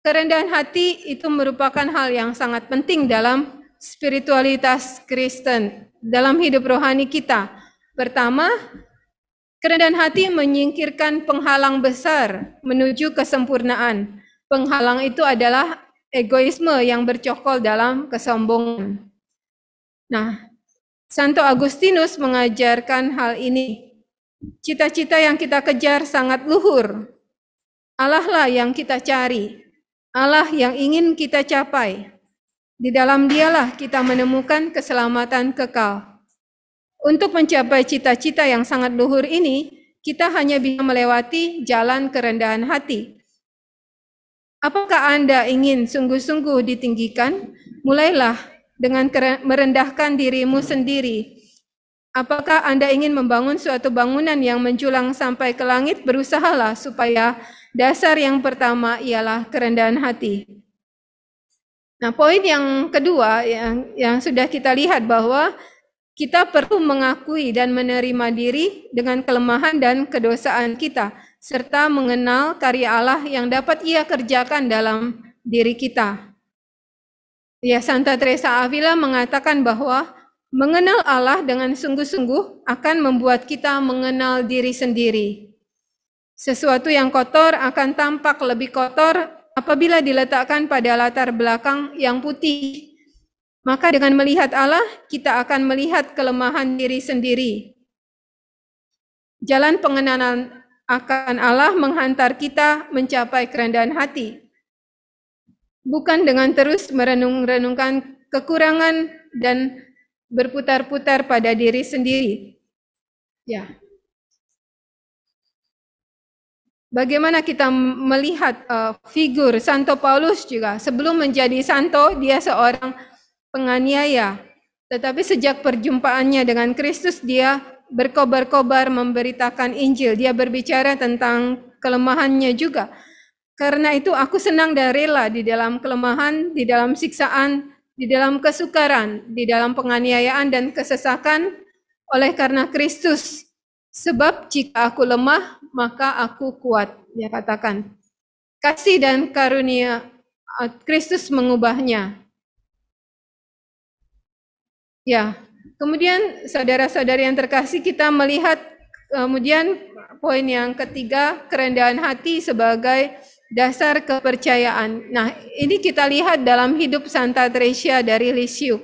kerendahan hati itu merupakan hal yang sangat penting dalam spiritualitas Kristen, dalam hidup rohani kita. Pertama, kerendahan hati menyingkirkan penghalang besar menuju kesempurnaan. Penghalang itu adalah egoisme yang bercokol dalam kesombongan. Nah, Santo Agustinus mengajarkan hal ini. Cita-cita yang kita kejar sangat luhur. Allah lah yang kita cari. Allah yang ingin kita capai. Di dalam dialah kita menemukan keselamatan kekal. Untuk mencapai cita-cita yang sangat luhur ini, kita hanya bisa melewati jalan kerendahan hati, Apakah Anda ingin sungguh-sungguh ditinggikan? Mulailah dengan merendahkan dirimu sendiri. Apakah Anda ingin membangun suatu bangunan yang menjulang sampai ke langit? Berusahalah supaya dasar yang pertama ialah kerendahan hati. Nah, poin yang kedua yang, yang sudah kita lihat bahwa kita perlu mengakui dan menerima diri dengan kelemahan dan kedosaan kita serta mengenal karya Allah yang dapat ia kerjakan dalam diri kita. Ya, Santa Teresa Avila mengatakan bahwa mengenal Allah dengan sungguh-sungguh akan membuat kita mengenal diri sendiri. Sesuatu yang kotor akan tampak lebih kotor apabila diletakkan pada latar belakang yang putih. Maka dengan melihat Allah, kita akan melihat kelemahan diri sendiri. Jalan pengenalan akan Allah menghantar kita mencapai kerendahan hati. Bukan dengan terus merenung-renungkan kekurangan dan berputar-putar pada diri sendiri. Ya. Bagaimana kita melihat uh, figur Santo Paulus juga sebelum menjadi santo dia seorang penganiaya, tetapi sejak perjumpaannya dengan Kristus dia berkobar-kobar memberitakan Injil. Dia berbicara tentang kelemahannya juga. Karena itu aku senang dan rela di dalam kelemahan, di dalam siksaan, di dalam kesukaran, di dalam penganiayaan dan kesesakan oleh karena Kristus. Sebab jika aku lemah, maka aku kuat, dia katakan. Kasih dan karunia eh, Kristus mengubahnya. Ya, Kemudian saudara-saudari yang terkasih kita melihat kemudian poin yang ketiga kerendahan hati sebagai dasar kepercayaan. Nah, ini kita lihat dalam hidup Santa Teresa dari Lisieux.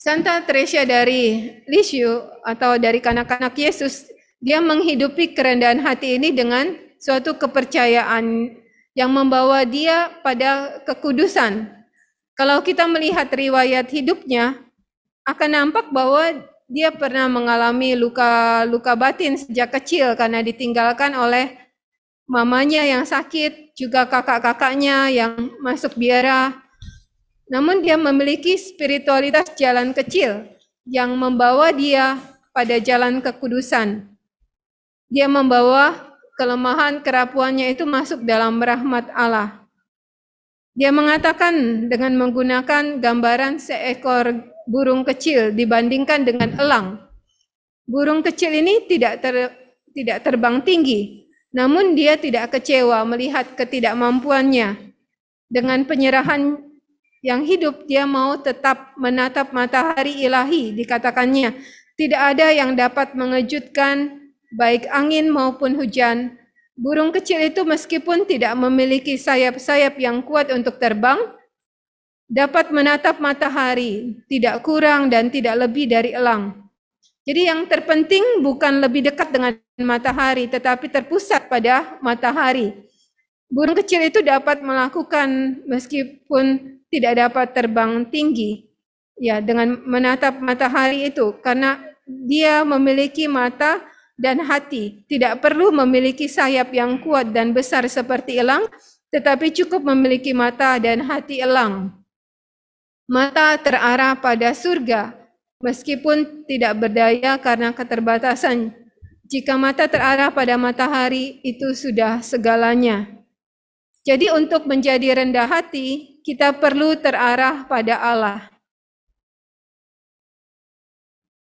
Santa Teresa dari Lisieux atau dari kanak-kanak Yesus, dia menghidupi kerendahan hati ini dengan suatu kepercayaan yang membawa dia pada kekudusan, kalau kita melihat riwayat hidupnya, akan nampak bahwa dia pernah mengalami luka-luka batin sejak kecil karena ditinggalkan oleh mamanya yang sakit, juga kakak-kakaknya yang masuk biara. Namun dia memiliki spiritualitas jalan kecil yang membawa dia pada jalan kekudusan. Dia membawa kelemahan kerapuannya itu masuk dalam rahmat Allah. Dia mengatakan dengan menggunakan gambaran seekor burung kecil dibandingkan dengan elang. Burung kecil ini tidak ter, tidak terbang tinggi, namun dia tidak kecewa melihat ketidakmampuannya. Dengan penyerahan yang hidup, dia mau tetap menatap matahari ilahi, dikatakannya. Tidak ada yang dapat mengejutkan baik angin maupun hujan, Burung kecil itu meskipun tidak memiliki sayap-sayap yang kuat untuk terbang, dapat menatap matahari, tidak kurang dan tidak lebih dari elang. Jadi yang terpenting bukan lebih dekat dengan matahari, tetapi terpusat pada matahari. Burung kecil itu dapat melakukan meskipun tidak dapat terbang tinggi, ya dengan menatap matahari itu, karena dia memiliki mata dan hati tidak perlu memiliki sayap yang kuat dan besar seperti elang, tetapi cukup memiliki mata dan hati elang. Mata terarah pada surga, meskipun tidak berdaya karena keterbatasan. Jika mata terarah pada matahari, itu sudah segalanya. Jadi, untuk menjadi rendah hati, kita perlu terarah pada Allah.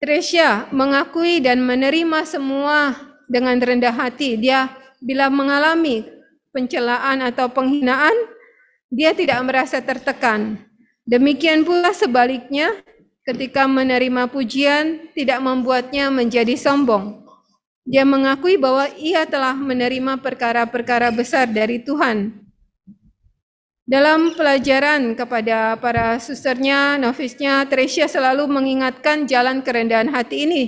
Tresya mengakui dan menerima semua dengan rendah hati. Dia bila mengalami pencelaan atau penghinaan, dia tidak merasa tertekan. Demikian pula sebaliknya, ketika menerima pujian tidak membuatnya menjadi sombong. Dia mengakui bahwa ia telah menerima perkara-perkara besar dari Tuhan dalam pelajaran kepada para susternya, novisnya, Tresia selalu mengingatkan jalan kerendahan hati ini.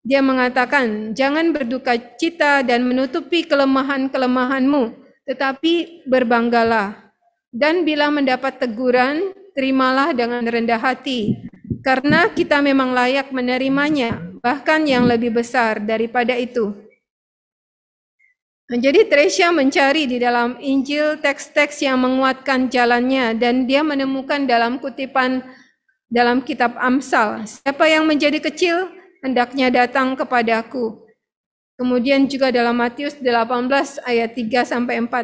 Dia mengatakan, jangan berduka cita dan menutupi kelemahan-kelemahanmu, tetapi berbanggalah. Dan bila mendapat teguran, terimalah dengan rendah hati, karena kita memang layak menerimanya, bahkan yang lebih besar daripada itu. Nah, jadi Tresya mencari di dalam Injil teks-teks yang menguatkan jalannya dan dia menemukan dalam kutipan dalam kitab Amsal, siapa yang menjadi kecil hendaknya datang kepadaku. Kemudian juga dalam Matius 18 ayat 3 sampai 4.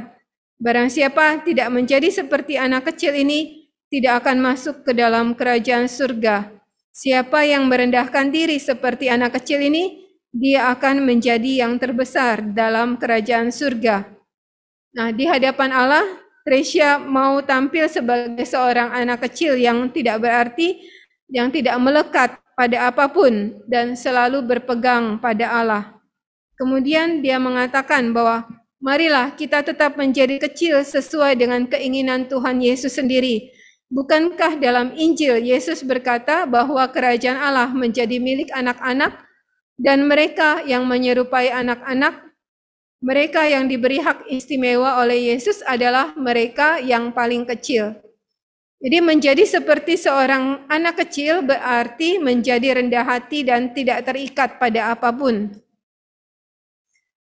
Barang siapa tidak menjadi seperti anak kecil ini tidak akan masuk ke dalam kerajaan surga. Siapa yang merendahkan diri seperti anak kecil ini dia akan menjadi yang terbesar dalam kerajaan surga. Nah, di hadapan Allah, Tresia mau tampil sebagai seorang anak kecil yang tidak berarti, yang tidak melekat pada apapun dan selalu berpegang pada Allah. Kemudian dia mengatakan bahwa marilah kita tetap menjadi kecil sesuai dengan keinginan Tuhan Yesus sendiri. Bukankah dalam Injil Yesus berkata bahwa kerajaan Allah menjadi milik anak-anak dan mereka yang menyerupai anak-anak, mereka yang diberi hak istimewa oleh Yesus adalah mereka yang paling kecil. Jadi menjadi seperti seorang anak kecil berarti menjadi rendah hati dan tidak terikat pada apapun.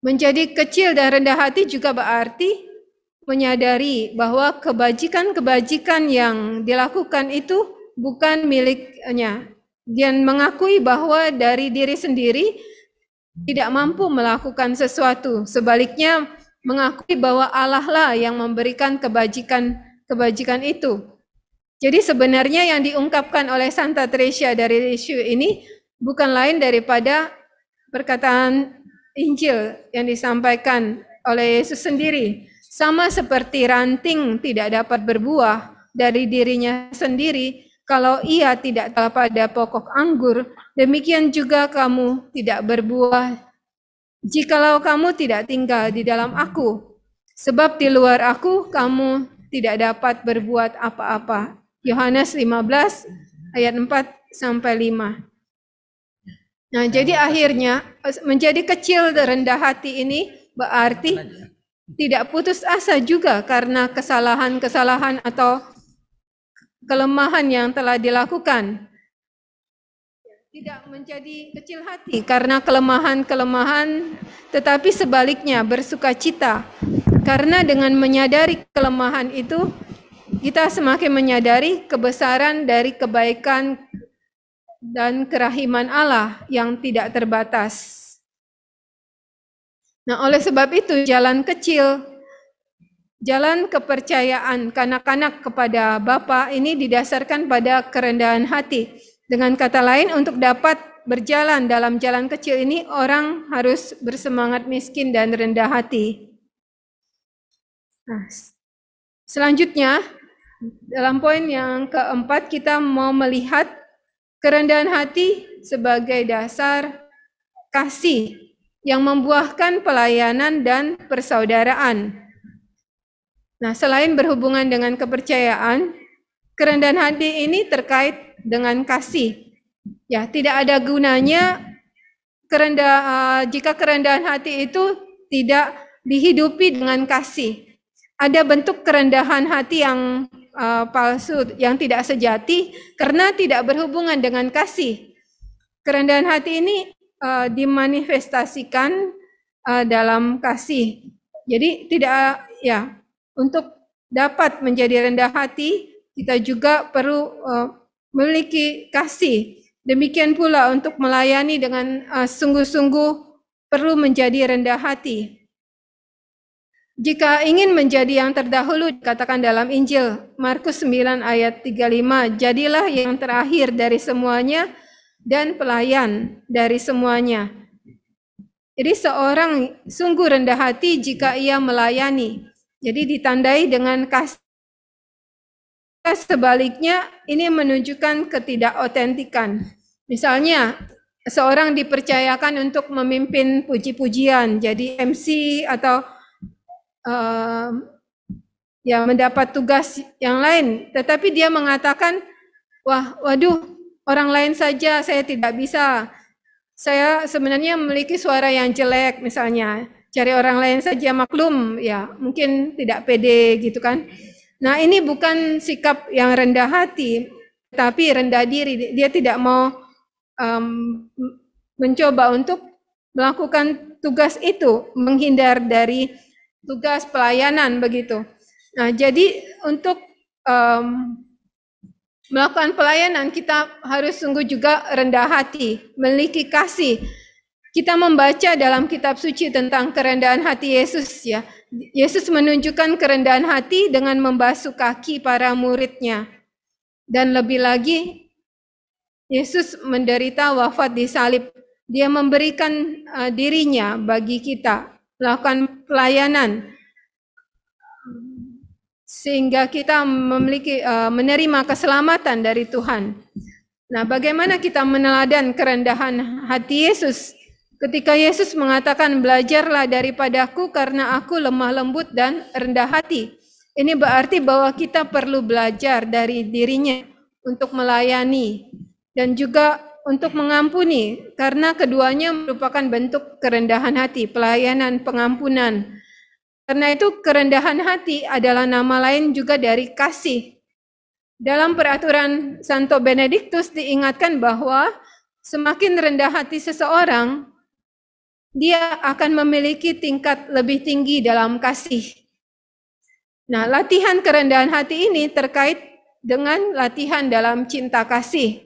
Menjadi kecil dan rendah hati juga berarti menyadari bahwa kebajikan-kebajikan yang dilakukan itu bukan miliknya, dan mengakui bahwa dari diri sendiri tidak mampu melakukan sesuatu. Sebaliknya mengakui bahwa Allah lah yang memberikan kebajikan kebajikan itu. Jadi sebenarnya yang diungkapkan oleh Santa Teresa dari isu ini bukan lain daripada perkataan Injil yang disampaikan oleh Yesus sendiri. Sama seperti ranting tidak dapat berbuah dari dirinya sendiri, kalau ia tidak telah pada pokok anggur, demikian juga kamu tidak berbuah. Jikalau kamu tidak tinggal di dalam aku, sebab di luar aku kamu tidak dapat berbuat apa-apa. Yohanes 15 ayat 4 sampai 5. Nah, jadi akhirnya menjadi kecil dan rendah hati ini berarti ya. tidak putus asa juga karena kesalahan-kesalahan atau kelemahan yang telah dilakukan. Tidak menjadi kecil hati karena kelemahan-kelemahan, tetapi sebaliknya bersuka cita. Karena dengan menyadari kelemahan itu, kita semakin menyadari kebesaran dari kebaikan dan kerahiman Allah yang tidak terbatas. Nah, oleh sebab itu, jalan kecil Jalan kepercayaan kanak-kanak kepada Bapa ini didasarkan pada kerendahan hati. Dengan kata lain, untuk dapat berjalan dalam jalan kecil ini, orang harus bersemangat miskin dan rendah hati. Nah, selanjutnya, dalam poin yang keempat, kita mau melihat kerendahan hati sebagai dasar kasih yang membuahkan pelayanan dan persaudaraan. Nah, selain berhubungan dengan kepercayaan, kerendahan hati ini terkait dengan kasih. Ya, tidak ada gunanya kerendah eh, jika kerendahan hati itu tidak dihidupi dengan kasih. Ada bentuk kerendahan hati yang uh, palsu, yang tidak sejati karena tidak berhubungan dengan kasih. Kerendahan hati ini uh, dimanifestasikan uh, dalam kasih. Jadi tidak ya untuk dapat menjadi rendah hati, kita juga perlu uh, memiliki kasih. Demikian pula untuk melayani dengan eh, sungguh-sungguh perlu menjadi rendah hati. Jika ingin menjadi yang terdahulu katakan dalam Injil Markus 9 ayat 35, jadilah yang terakhir dari semuanya dan pelayan dari semuanya. Jadi seorang sungguh rendah hati jika ia melayani. Jadi ditandai dengan kas sebaliknya ini menunjukkan ketidakotentikan. Misalnya seorang dipercayakan untuk memimpin puji-pujian, jadi MC atau uh, ya mendapat tugas yang lain, tetapi dia mengatakan, wah, waduh, orang lain saja saya tidak bisa. Saya sebenarnya memiliki suara yang jelek misalnya cari orang lain saja maklum ya mungkin tidak pede gitu kan nah ini bukan sikap yang rendah hati tapi rendah diri dia tidak mau um, mencoba untuk melakukan tugas itu menghindar dari tugas pelayanan begitu nah jadi untuk um, melakukan pelayanan kita harus sungguh juga rendah hati memiliki kasih kita membaca dalam kitab suci tentang kerendahan hati Yesus ya. Yesus menunjukkan kerendahan hati dengan membasuh kaki para muridnya. Dan lebih lagi, Yesus menderita wafat di salib. Dia memberikan uh, dirinya bagi kita, melakukan pelayanan sehingga kita memiliki uh, menerima keselamatan dari Tuhan. Nah, bagaimana kita meneladan kerendahan hati Yesus? Ketika Yesus mengatakan belajarlah daripadaku karena aku lemah lembut dan rendah hati. Ini berarti bahwa kita perlu belajar dari dirinya untuk melayani dan juga untuk mengampuni karena keduanya merupakan bentuk kerendahan hati, pelayanan pengampunan. Karena itu kerendahan hati adalah nama lain juga dari kasih. Dalam peraturan Santo Benediktus diingatkan bahwa semakin rendah hati seseorang, dia akan memiliki tingkat lebih tinggi dalam kasih. Nah, latihan kerendahan hati ini terkait dengan latihan dalam cinta kasih,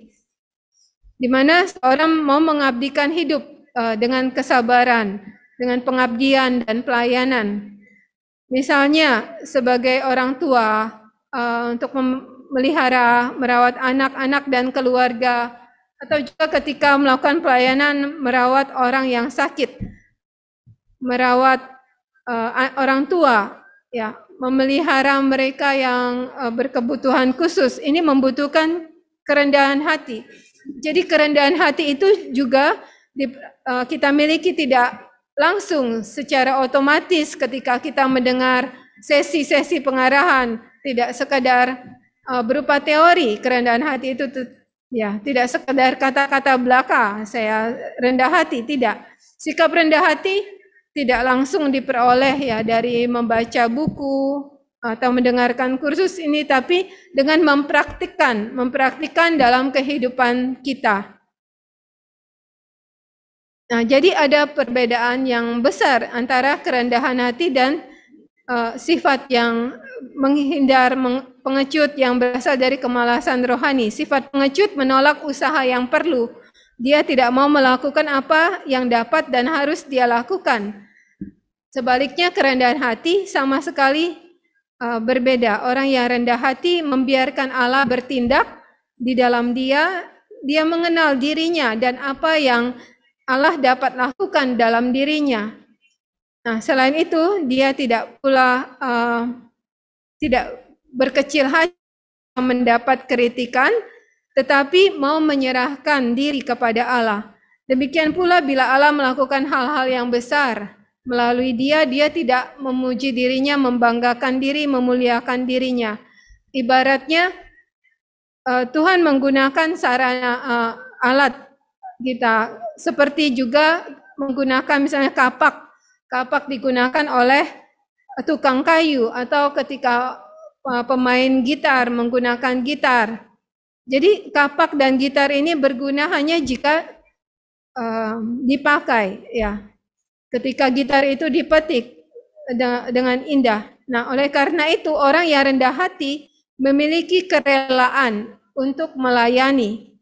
di mana seorang mau mengabdikan hidup eh, dengan kesabaran, dengan pengabdian dan pelayanan. Misalnya, sebagai orang tua, eh, untuk memelihara, merawat anak-anak dan keluarga, atau juga ketika melakukan pelayanan merawat orang yang sakit, merawat uh, orang tua, ya, memelihara mereka yang uh, berkebutuhan khusus. Ini membutuhkan kerendahan hati. Jadi kerendahan hati itu juga di, uh, kita miliki tidak langsung secara otomatis ketika kita mendengar sesi-sesi pengarahan tidak sekadar uh, berupa teori kerendahan hati itu Ya, tidak sekedar kata-kata belaka, saya rendah hati, tidak. Sikap rendah hati tidak langsung diperoleh ya dari membaca buku atau mendengarkan kursus ini, tapi dengan mempraktikkan, mempraktikkan dalam kehidupan kita. Nah, jadi ada perbedaan yang besar antara kerendahan hati dan uh, sifat yang menghindar, meng, pengecut yang berasal dari kemalasan rohani. Sifat pengecut menolak usaha yang perlu. Dia tidak mau melakukan apa yang dapat dan harus dia lakukan. Sebaliknya kerendahan hati sama sekali uh, berbeda. Orang yang rendah hati membiarkan Allah bertindak di dalam dia, dia mengenal dirinya dan apa yang Allah dapat lakukan dalam dirinya. Nah, selain itu dia tidak pula uh, tidak berkecil hati mendapat kritikan, tetapi mau menyerahkan diri kepada Allah. Demikian pula bila Allah melakukan hal-hal yang besar, melalui dia, dia tidak memuji dirinya, membanggakan diri, memuliakan dirinya. Ibaratnya eh, Tuhan menggunakan sarana eh, alat kita, seperti juga menggunakan misalnya kapak. Kapak digunakan oleh tukang kayu atau ketika Eh, pemain gitar menggunakan gitar. Jadi kapak dan gitar ini berguna hanya jika dipakai ya. Ketika gitar itu dipetik dengan indah. Nah, oleh karena itu orang yang rendah hati memiliki kerelaan untuk melayani.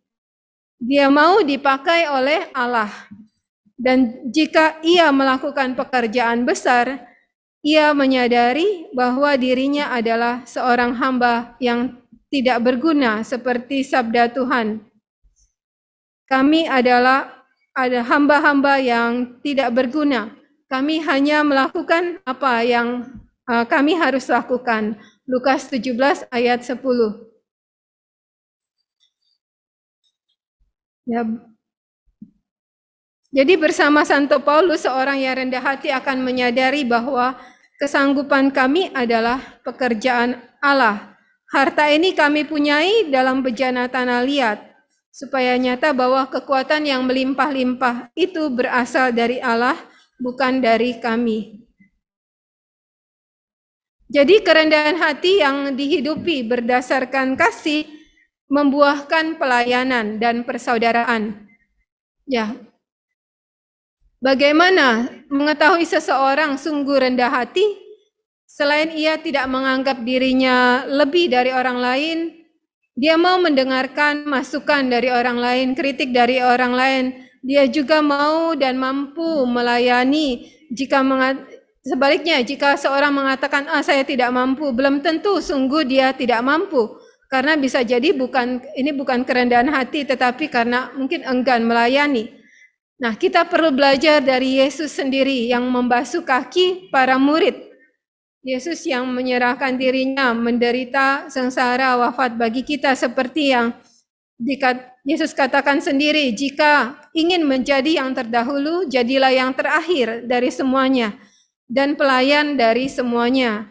Dia mau dipakai oleh Allah. Dan jika ia melakukan pekerjaan besar, ia menyadari bahwa dirinya adalah seorang hamba yang tidak berguna seperti sabda Tuhan. Kami adalah ada hamba-hamba yang tidak berguna. Kami hanya melakukan apa yang uh, kami harus lakukan. Lukas 17 ayat 10. Ya, jadi bersama Santo Paulus seorang yang rendah hati akan menyadari bahwa kesanggupan kami adalah pekerjaan Allah. Harta ini kami punyai dalam bejana tanah liat, supaya nyata bahwa kekuatan yang melimpah-limpah itu berasal dari Allah, bukan dari kami. Jadi kerendahan hati yang dihidupi berdasarkan kasih membuahkan pelayanan dan persaudaraan. Ya, Bagaimana mengetahui seseorang sungguh rendah hati? Selain ia tidak menganggap dirinya lebih dari orang lain, dia mau mendengarkan masukan dari orang lain, kritik dari orang lain. Dia juga mau dan mampu melayani jika mengat sebaliknya jika seorang mengatakan ah saya tidak mampu, belum tentu sungguh dia tidak mampu. Karena bisa jadi bukan ini bukan kerendahan hati tetapi karena mungkin enggan melayani. Nah, kita perlu belajar dari Yesus sendiri yang membasuh kaki para murid. Yesus yang menyerahkan dirinya menderita sengsara wafat bagi kita seperti yang Yesus katakan sendiri, jika ingin menjadi yang terdahulu, jadilah yang terakhir dari semuanya dan pelayan dari semuanya.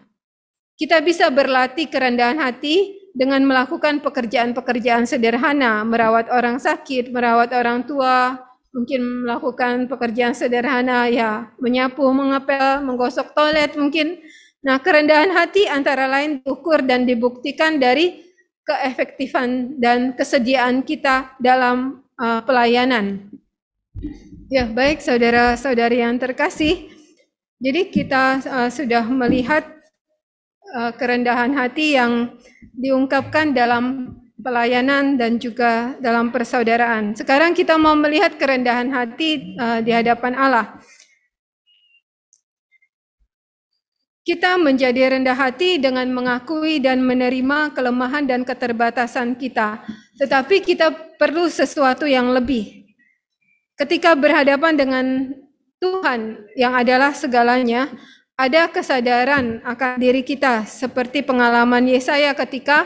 Kita bisa berlatih kerendahan hati dengan melakukan pekerjaan-pekerjaan sederhana, merawat orang sakit, merawat orang tua, mungkin melakukan pekerjaan sederhana ya menyapu, mengapel menggosok toilet mungkin. Nah, kerendahan hati antara lain diukur dan dibuktikan dari keefektifan dan kesediaan kita dalam uh, pelayanan. Ya, baik saudara-saudari yang terkasih. Jadi kita uh, sudah melihat uh, kerendahan hati yang diungkapkan dalam pelayanan dan juga dalam persaudaraan. Sekarang kita mau melihat kerendahan hati uh, di hadapan Allah. Kita menjadi rendah hati dengan mengakui dan menerima kelemahan dan keterbatasan kita, tetapi kita perlu sesuatu yang lebih. Ketika berhadapan dengan Tuhan yang adalah segalanya, ada kesadaran akan diri kita seperti pengalaman Yesaya ketika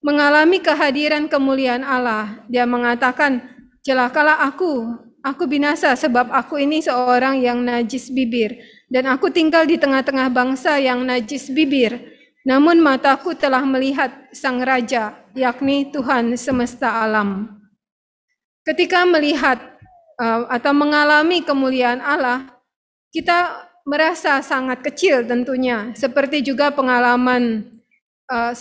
mengalami kehadiran kemuliaan Allah. Dia mengatakan, celakalah aku, aku binasa sebab aku ini seorang yang najis bibir dan aku tinggal di tengah-tengah bangsa yang najis bibir. Namun mataku telah melihat Sang Raja, yakni Tuhan semesta alam. Ketika melihat eh, atau mengalami kemuliaan Allah, kita merasa sangat kecil tentunya, seperti juga pengalaman eh,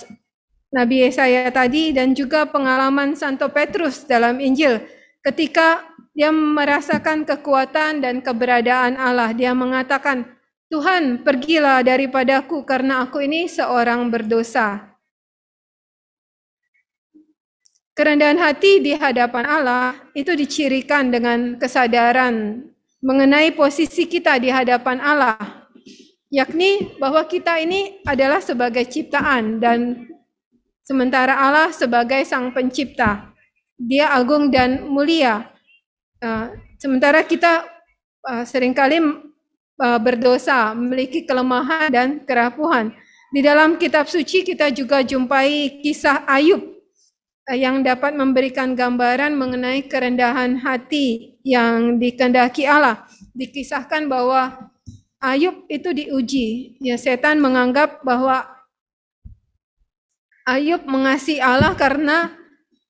Nabi Yesaya tadi dan juga pengalaman Santo Petrus dalam Injil ketika dia merasakan kekuatan dan keberadaan Allah. Dia mengatakan, Tuhan pergilah daripadaku karena aku ini seorang berdosa. Kerendahan hati di hadapan Allah itu dicirikan dengan kesadaran mengenai posisi kita di hadapan Allah, yakni bahwa kita ini adalah sebagai ciptaan dan Sementara Allah sebagai Sang Pencipta, Dia agung dan mulia. Eh, sementara kita eh, seringkali eh, berdosa, memiliki kelemahan dan kerapuhan. Di dalam kitab suci kita juga jumpai kisah Ayub yang dapat memberikan gambaran mengenai kerendahan hati yang dikendaki Allah. Dikisahkan bahwa Ayub itu diuji. Ya, setan menganggap bahwa Ayub mengasihi Allah karena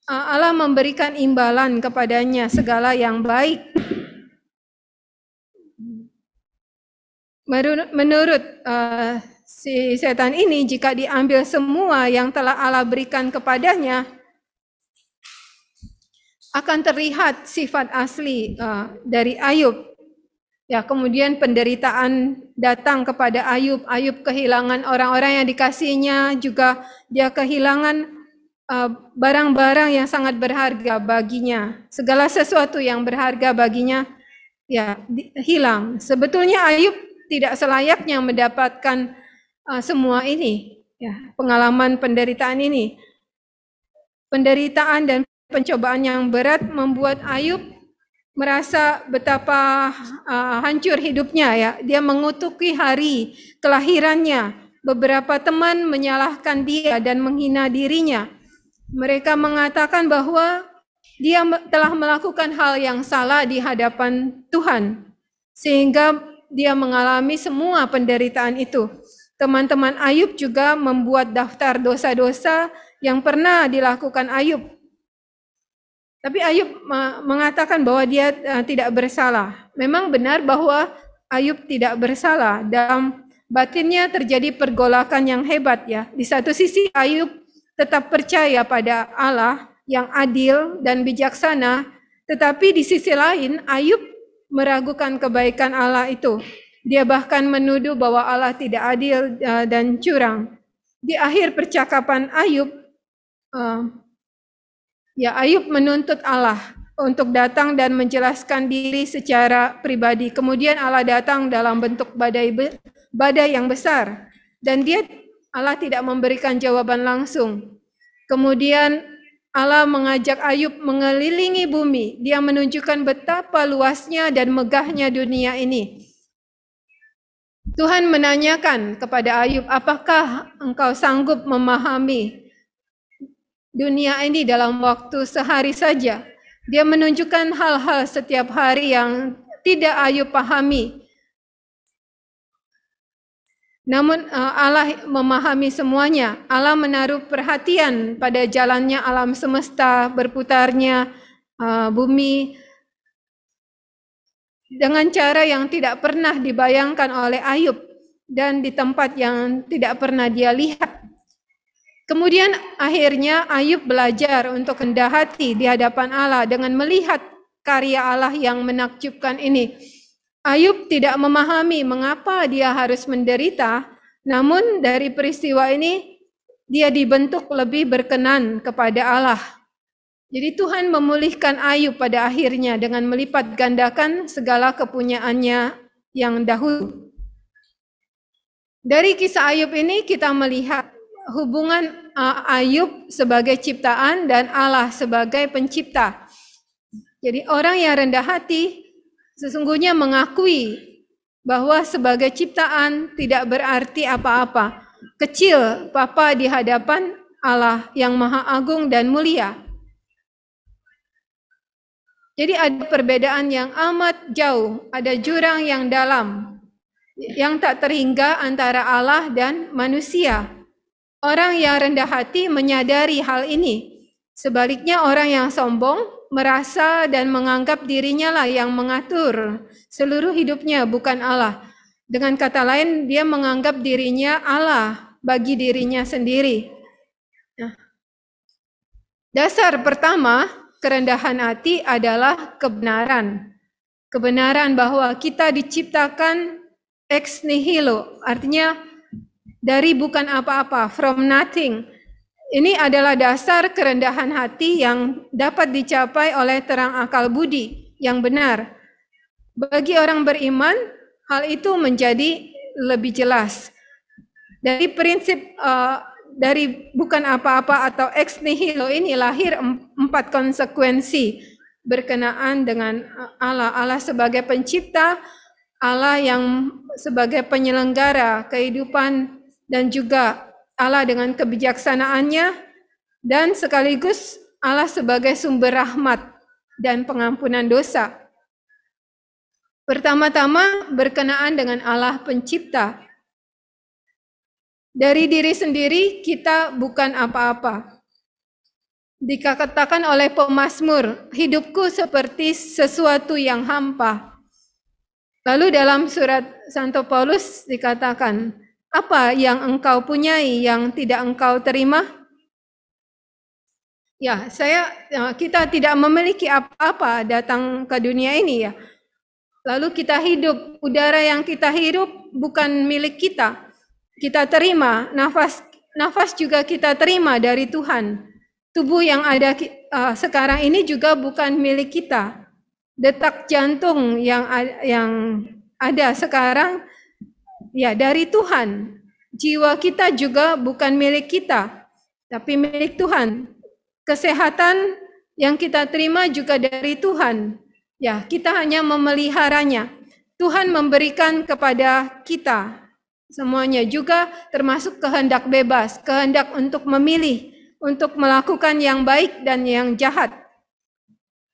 uh, Allah memberikan imbalan kepadanya segala yang baik. Menurut uh, si setan ini, jika diambil semua yang telah Allah berikan kepadanya, akan terlihat sifat asli uh, dari Ayub Ya, kemudian penderitaan datang kepada Ayub. Ayub kehilangan orang-orang yang dikasihnya, juga dia kehilangan eh, barang-barang uh, yang sangat berharga baginya. Segala sesuatu yang berharga baginya ya di, hilang. Sebetulnya Ayub tidak selayaknya mendapatkan uh, semua ini, ya, pengalaman penderitaan ini. Penderitaan dan pencobaan yang berat membuat Ayub merasa betapa uh, hancur hidupnya ya. Dia mengutuki hari kelahirannya. Beberapa teman menyalahkan dia dan menghina dirinya. Mereka mengatakan bahwa dia telah melakukan hal yang salah di hadapan Tuhan sehingga dia mengalami semua penderitaan itu. Teman-teman Ayub juga membuat daftar dosa-dosa yang pernah dilakukan Ayub tapi Ayub mengatakan bahwa dia e, tidak bersalah. Memang benar bahwa Ayub tidak bersalah. Dalam batinnya terjadi pergolakan yang hebat ya. Di satu sisi Ayub tetap percaya pada Allah yang adil dan bijaksana, tetapi di sisi lain Ayub meragukan kebaikan Allah itu. Dia bahkan menuduh bahwa Allah tidak adil e, dan curang. Di akhir percakapan Ayub, e, Ya Ayub menuntut Allah untuk datang dan menjelaskan diri secara pribadi. Kemudian Allah datang dalam bentuk badai badai yang besar dan dia Allah tidak memberikan jawaban langsung. Kemudian Allah mengajak Ayub mengelilingi bumi. Dia menunjukkan betapa luasnya dan megahnya dunia ini. Tuhan menanyakan kepada Ayub, "Apakah engkau sanggup memahami dunia ini dalam waktu sehari saja. Dia menunjukkan hal-hal setiap hari yang tidak Ayub pahami. Namun eh, Allah memahami semuanya. Allah menaruh perhatian pada jalannya alam semesta, berputarnya eh, bumi dengan cara yang tidak pernah dibayangkan oleh Ayub dan di tempat yang tidak pernah dia lihat. Kemudian akhirnya Ayub belajar untuk rendah hati di hadapan Allah dengan melihat karya Allah yang menakjubkan ini. Ayub tidak memahami mengapa dia harus menderita, namun dari peristiwa ini dia dibentuk lebih berkenan kepada Allah. Jadi Tuhan memulihkan Ayub pada akhirnya dengan melipat gandakan segala kepunyaannya yang dahulu. Dari kisah Ayub ini kita melihat hubungan uh, Ayub sebagai ciptaan dan Allah sebagai pencipta. Jadi orang yang rendah hati sesungguhnya mengakui bahwa sebagai ciptaan tidak berarti apa-apa. Kecil papa di hadapan Allah yang maha agung dan mulia. Jadi ada perbedaan yang amat jauh, ada jurang yang dalam, yang tak terhingga antara Allah dan manusia. Orang yang rendah hati menyadari hal ini. Sebaliknya orang yang sombong merasa dan menganggap dirinya lah yang mengatur seluruh hidupnya bukan Allah. Dengan kata lain dia menganggap dirinya Allah bagi dirinya sendiri. Nah, dasar pertama kerendahan hati adalah kebenaran. Kebenaran bahwa kita diciptakan ex nihilo, artinya dari bukan apa-apa, from nothing. Ini adalah dasar kerendahan hati yang dapat dicapai oleh terang akal budi yang benar. Bagi orang beriman, hal itu menjadi lebih jelas. Dari prinsip uh, dari bukan apa-apa atau ex nihilo ini lahir empat konsekuensi berkenaan dengan eh, Allah. Allah sebagai pencipta, Allah yang sebagai penyelenggara kehidupan dan juga Allah dengan kebijaksanaannya dan sekaligus Allah sebagai sumber rahmat dan pengampunan dosa. Pertama-tama berkenaan dengan Allah pencipta. Dari diri sendiri kita bukan apa-apa. Dikatakan oleh pemazmur, hidupku seperti sesuatu yang hampa. Lalu dalam surat Santo Paulus dikatakan, apa yang engkau punyai yang tidak engkau terima? Ya, saya ya, kita tidak memiliki apa-apa datang ke dunia ini ya. Lalu kita hidup, udara yang kita hirup bukan milik kita. Kita terima nafas nafas juga kita terima dari Tuhan. Tubuh yang ada uh, sekarang ini juga bukan milik kita. Detak jantung yang yang ada sekarang ya dari Tuhan. Jiwa kita juga bukan milik kita, tapi milik Tuhan. Kesehatan yang kita terima juga dari Tuhan. Ya, kita hanya memeliharanya. Tuhan memberikan kepada kita semuanya juga termasuk kehendak bebas, kehendak untuk memilih, untuk melakukan yang baik dan yang jahat.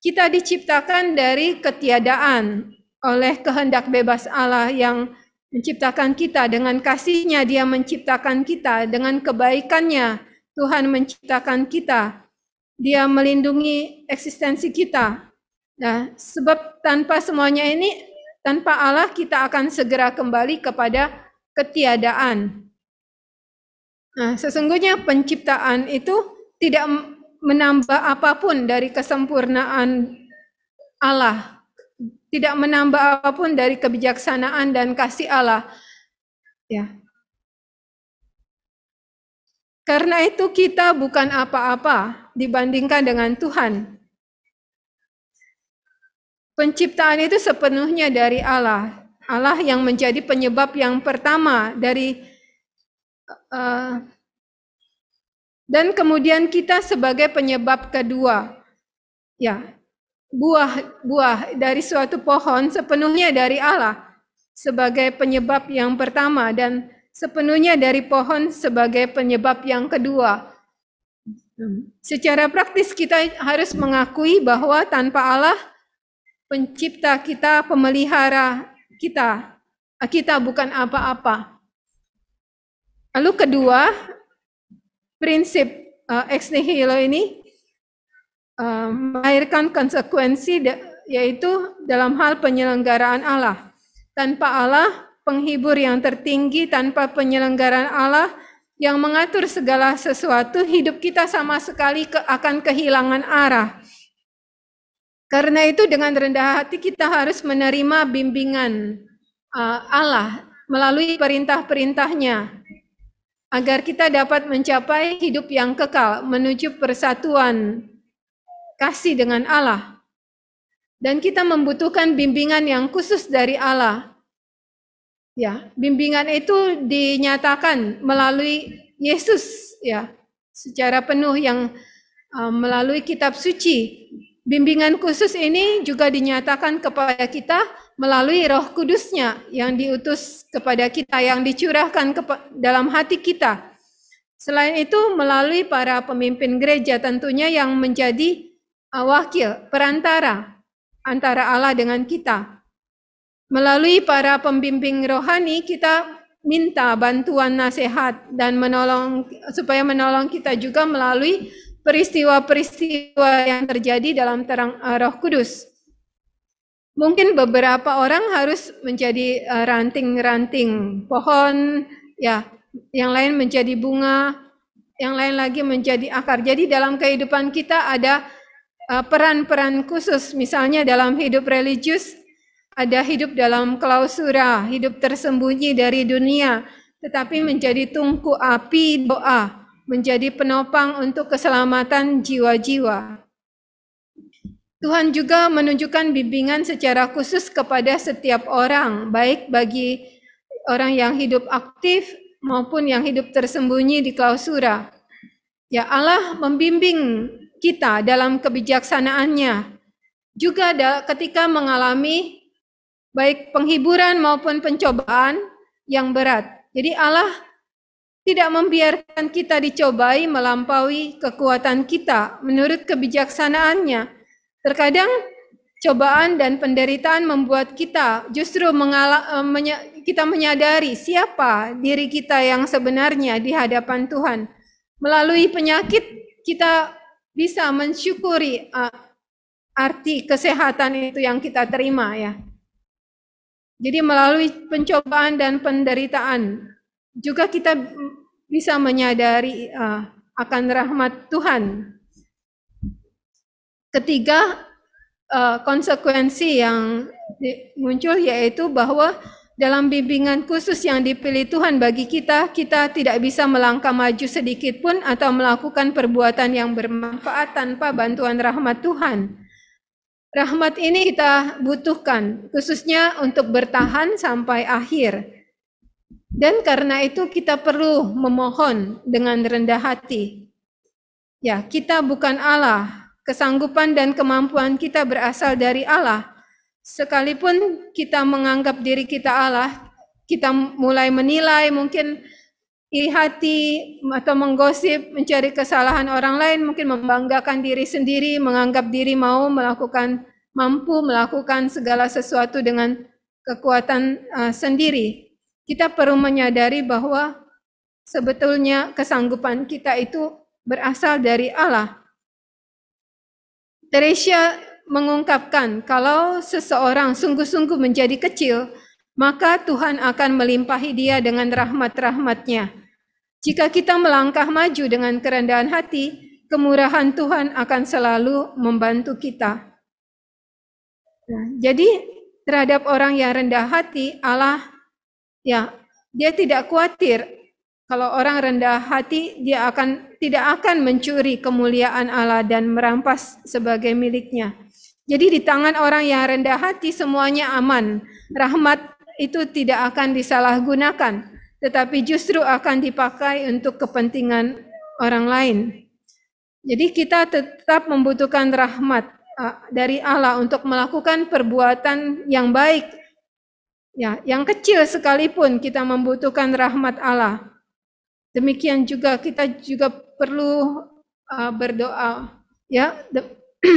Kita diciptakan dari ketiadaan oleh kehendak bebas Allah yang menciptakan kita dengan kasihnya, Dia menciptakan kita dengan kebaikannya. Tuhan menciptakan kita, Dia melindungi eksistensi kita. Nah, sebab tanpa semuanya ini, tanpa Allah kita akan segera kembali kepada ketiadaan. Nah, sesungguhnya penciptaan itu tidak menambah apapun dari kesempurnaan Allah tidak menambah apapun dari kebijaksanaan dan kasih Allah. Ya. Karena itu kita bukan apa-apa dibandingkan dengan Tuhan. Penciptaan itu sepenuhnya dari Allah. Allah yang menjadi penyebab yang pertama dari uh, dan kemudian kita sebagai penyebab kedua. Ya, buah-buah dari suatu pohon sepenuhnya dari Allah sebagai penyebab yang pertama dan sepenuhnya dari pohon sebagai penyebab yang kedua. Secara praktis kita harus mengakui bahwa tanpa Allah pencipta kita, pemelihara kita, kita bukan apa-apa. Lalu kedua, prinsip uh, ex nihilo ini melahirkan konsekuensi yaitu dalam hal penyelenggaraan Allah. Tanpa Allah, penghibur yang tertinggi tanpa penyelenggaraan Allah yang mengatur segala sesuatu, hidup kita sama sekali ke, akan kehilangan arah. Karena itu dengan rendah hati kita harus menerima bimbingan uh, Allah melalui perintah-perintahnya agar kita dapat mencapai hidup yang kekal menuju persatuan kasih dengan Allah. Dan kita membutuhkan bimbingan yang khusus dari Allah. Ya, bimbingan itu dinyatakan melalui Yesus ya, secara penuh yang uh, melalui kitab suci. Bimbingan khusus ini juga dinyatakan kepada kita melalui Roh Kudusnya yang diutus kepada kita yang dicurahkan dalam hati kita. Selain itu, melalui para pemimpin gereja tentunya yang menjadi Ah, wakil, perantara antara Allah dengan kita. Melalui para pembimbing rohani, kita minta bantuan nasihat dan menolong supaya menolong kita juga melalui peristiwa-peristiwa yang terjadi dalam terang ah, Roh Kudus. Mungkin beberapa orang harus menjadi ah, ranting-ranting pohon, ya, yang lain menjadi bunga, yang lain lagi menjadi akar. Jadi dalam kehidupan kita ada Eh, peran-peran khusus misalnya dalam hidup religius ada hidup dalam klausura, hidup tersembunyi dari dunia, tetapi menjadi tungku api doa, menjadi penopang untuk keselamatan jiwa-jiwa. Tuhan juga menunjukkan bimbingan secara khusus kepada setiap orang, baik bagi orang yang hidup aktif maupun yang hidup tersembunyi di klausura. Ya Allah membimbing kita dalam kebijaksanaannya. Juga ada ketika mengalami baik penghiburan maupun pencobaan yang berat. Jadi Allah tidak membiarkan kita dicobai melampaui kekuatan kita menurut kebijaksanaannya. Terkadang cobaan dan penderitaan membuat kita justru mengala, eh, menya, kita menyadari siapa diri kita yang sebenarnya di hadapan Tuhan. Melalui penyakit kita bisa mensyukuri uh, arti kesehatan itu yang kita terima ya. Jadi melalui pencobaan dan penderitaan juga kita bisa menyadari uh, akan rahmat Tuhan. Ketiga uh, konsekuensi yang muncul yaitu bahwa dalam bimbingan khusus yang dipilih Tuhan bagi kita, kita tidak bisa melangkah maju sedikit pun atau melakukan perbuatan yang bermanfaat tanpa bantuan rahmat Tuhan. Rahmat ini kita butuhkan, khususnya untuk bertahan sampai akhir. Dan karena itu kita perlu memohon dengan rendah hati. Ya, kita bukan Allah. Kesanggupan dan kemampuan kita berasal dari Allah sekalipun kita menganggap diri kita Allah, kita mulai menilai mungkin iri hati atau menggosip, mencari kesalahan orang lain, mungkin membanggakan diri sendiri, menganggap diri mau melakukan mampu melakukan segala sesuatu dengan kekuatan uh, sendiri. Kita perlu menyadari bahwa sebetulnya kesanggupan kita itu berasal dari Allah. Teresia mengungkapkan kalau seseorang sungguh-sungguh menjadi kecil, maka Tuhan akan melimpahi dia dengan rahmat-rahmatnya. Jika kita melangkah maju dengan kerendahan hati, kemurahan Tuhan akan selalu membantu kita. Nah, jadi terhadap orang yang rendah hati, Allah ya dia tidak khawatir kalau orang rendah hati dia akan tidak akan mencuri kemuliaan Allah dan merampas sebagai miliknya. Jadi di tangan orang yang rendah hati semuanya aman. Rahmat itu tidak akan disalahgunakan, tetapi justru akan dipakai untuk kepentingan orang lain. Jadi kita tetap membutuhkan rahmat eh, dari Allah untuk melakukan perbuatan yang baik. Ya, yang kecil sekalipun kita membutuhkan rahmat Allah. Demikian juga kita juga perlu eh, berdoa ya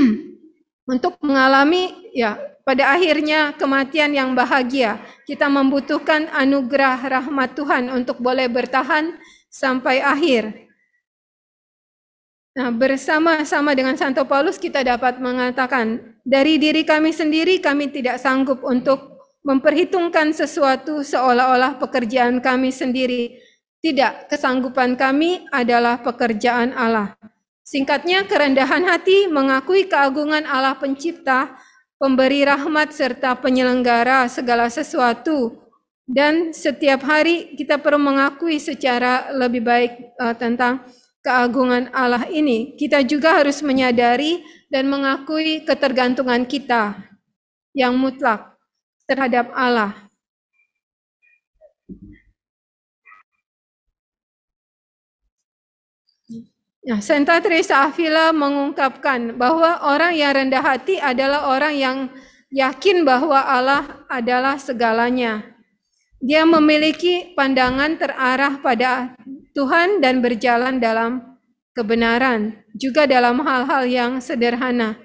untuk mengalami ya pada akhirnya kematian yang bahagia. Kita membutuhkan anugerah rahmat Tuhan untuk boleh bertahan sampai akhir. Nah, bersama-sama dengan Santo Paulus kita dapat mengatakan, dari diri kami sendiri kami tidak sanggup untuk memperhitungkan sesuatu seolah-olah pekerjaan kami sendiri. Tidak, kesanggupan kami adalah pekerjaan Allah. Singkatnya, kerendahan hati mengakui keagungan Allah pencipta, pemberi rahmat serta penyelenggara segala sesuatu. Dan setiap hari kita perlu mengakui secara lebih baik uh, tentang keagungan Allah ini. Kita juga harus menyadari dan mengakui ketergantungan kita yang mutlak terhadap Allah. Nah, ya, Santa Teresa Avila mengungkapkan bahwa orang yang rendah hati adalah orang yang yakin bahwa Allah adalah segalanya. Dia memiliki pandangan terarah pada Tuhan dan berjalan dalam kebenaran, juga dalam hal-hal yang sederhana.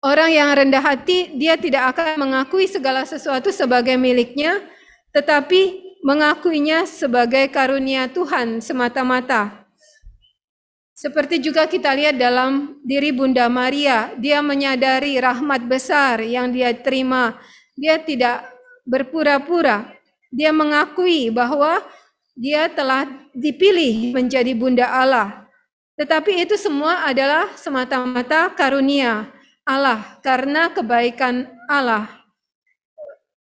Orang yang rendah hati, dia tidak akan mengakui segala sesuatu sebagai miliknya, tetapi mengakuinya sebagai karunia Tuhan semata-mata. Seperti juga kita lihat dalam diri Bunda Maria, dia menyadari rahmat besar yang dia terima. Dia tidak berpura-pura. Dia mengakui bahwa dia telah dipilih menjadi Bunda Allah. Tetapi itu semua adalah semata-mata karunia Allah karena kebaikan Allah.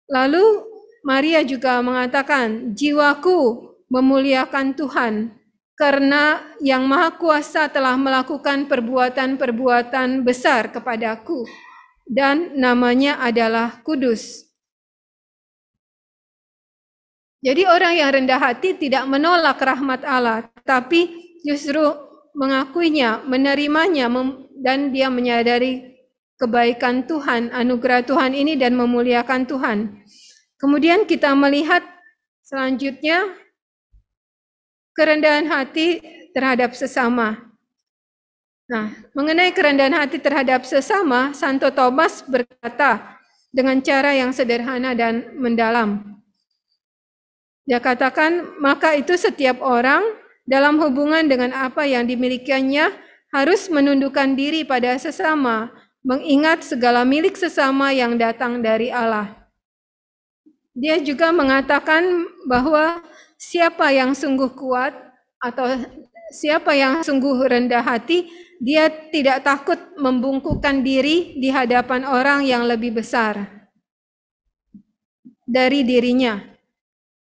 Lalu Maria juga mengatakan, "Jiwaku memuliakan Tuhan karena yang Maha Kuasa telah melakukan perbuatan-perbuatan besar kepadaku, dan namanya adalah kudus. Jadi, orang yang rendah hati tidak menolak rahmat Allah, tapi justru mengakuinya, menerimanya, dan dia menyadari kebaikan Tuhan, anugerah Tuhan ini, dan memuliakan Tuhan. Kemudian, kita melihat selanjutnya kerendahan hati terhadap sesama. Nah, mengenai kerendahan hati terhadap sesama, Santo Thomas berkata dengan cara yang sederhana dan mendalam. Dia katakan, maka itu setiap orang dalam hubungan dengan apa yang dimilikinya harus menundukkan diri pada sesama, mengingat segala milik sesama yang datang dari Allah. Dia juga mengatakan bahwa siapa yang sungguh kuat atau siapa yang sungguh rendah hati, dia tidak takut membungkukkan diri di hadapan orang yang lebih besar dari dirinya.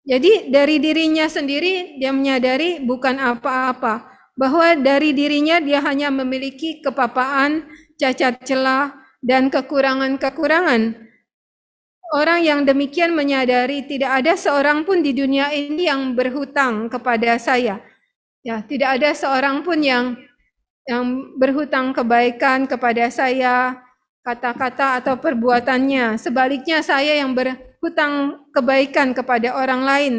Jadi dari dirinya sendiri dia menyadari bukan apa-apa, bahwa dari dirinya dia hanya memiliki kepapaan, cacat celah, dan kekurangan-kekurangan Orang yang demikian menyadari tidak ada seorang pun di dunia ini yang berhutang kepada saya. Ya, tidak ada seorang pun yang yang berhutang kebaikan kepada saya, kata-kata atau perbuatannya. Sebaliknya saya yang berhutang kebaikan kepada orang lain.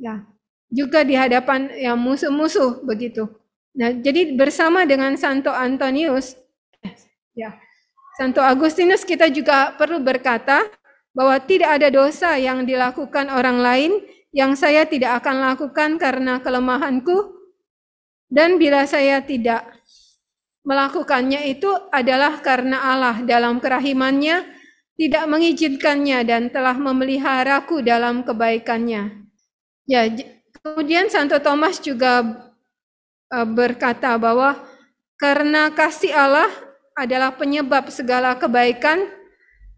Ya, juga di hadapan yang musuh-musuh begitu. Nah, jadi bersama dengan Santo Antonius ya. Santo Agustinus kita juga perlu berkata bahwa tidak ada dosa yang dilakukan orang lain yang saya tidak akan lakukan karena kelemahanku, dan bila saya tidak melakukannya itu adalah karena Allah dalam kerahimannya tidak mengizinkannya dan telah memeliharaku dalam kebaikannya. Ya, kemudian Santo Thomas juga e, berkata bahwa karena kasih Allah adalah penyebab segala kebaikan,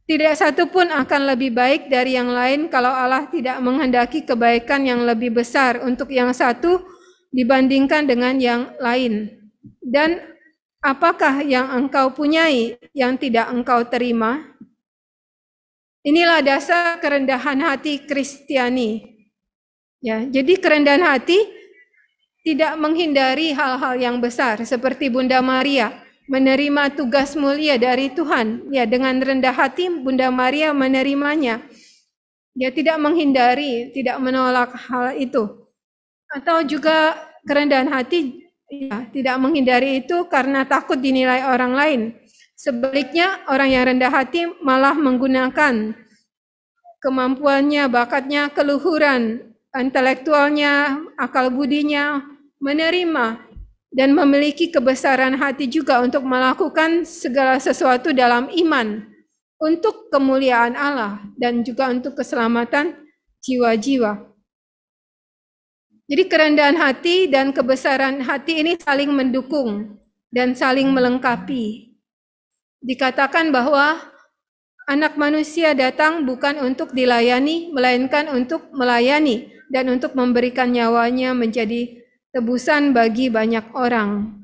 tidak satu pun akan lebih baik dari yang lain kalau Allah tidak menghendaki kebaikan yang lebih besar untuk yang satu dibandingkan dengan yang lain. Dan apakah yang engkau punyai yang tidak engkau terima? Inilah dasar kerendahan hati Kristiani. Ya, jadi kerendahan hati tidak menghindari hal-hal yang besar seperti Bunda Maria menerima tugas mulia dari Tuhan. Ya, dengan rendah hati Bunda Maria menerimanya. Dia tidak menghindari, tidak menolak hal itu. Atau juga kerendahan hati ya, tidak menghindari itu karena takut dinilai orang lain. Sebaliknya, orang yang rendah hati malah menggunakan kemampuannya, bakatnya, keluhuran, intelektualnya, akal budinya, menerima dan memiliki kebesaran hati juga untuk melakukan segala sesuatu dalam iman untuk kemuliaan Allah dan juga untuk keselamatan jiwa-jiwa. Jadi kerendahan hati dan kebesaran hati ini saling mendukung dan saling melengkapi. Dikatakan bahwa anak manusia datang bukan untuk dilayani, melainkan untuk melayani dan untuk memberikan nyawanya menjadi tebusan bagi banyak orang.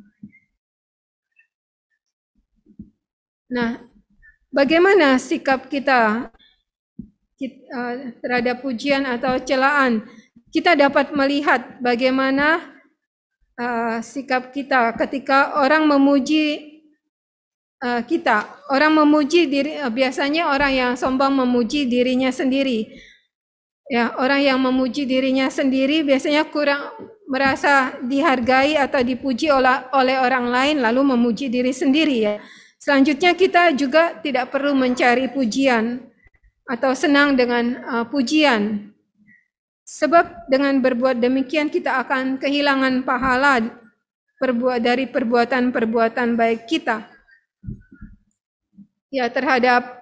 Nah, bagaimana sikap kita eh, terhadap pujian atau celaan? Kita dapat melihat bagaimana eh, sikap kita ketika orang memuji eh, kita. Orang memuji diri biasanya orang yang sombong memuji dirinya sendiri. Ya, orang yang memuji dirinya sendiri biasanya kurang merasa dihargai atau dipuji oleh orang lain lalu memuji diri sendiri ya. Selanjutnya kita juga tidak perlu mencari pujian atau senang dengan uh, pujian. Sebab dengan berbuat demikian kita akan kehilangan pahala perbuat dari perbuatan-perbuatan baik kita. Ya terhadap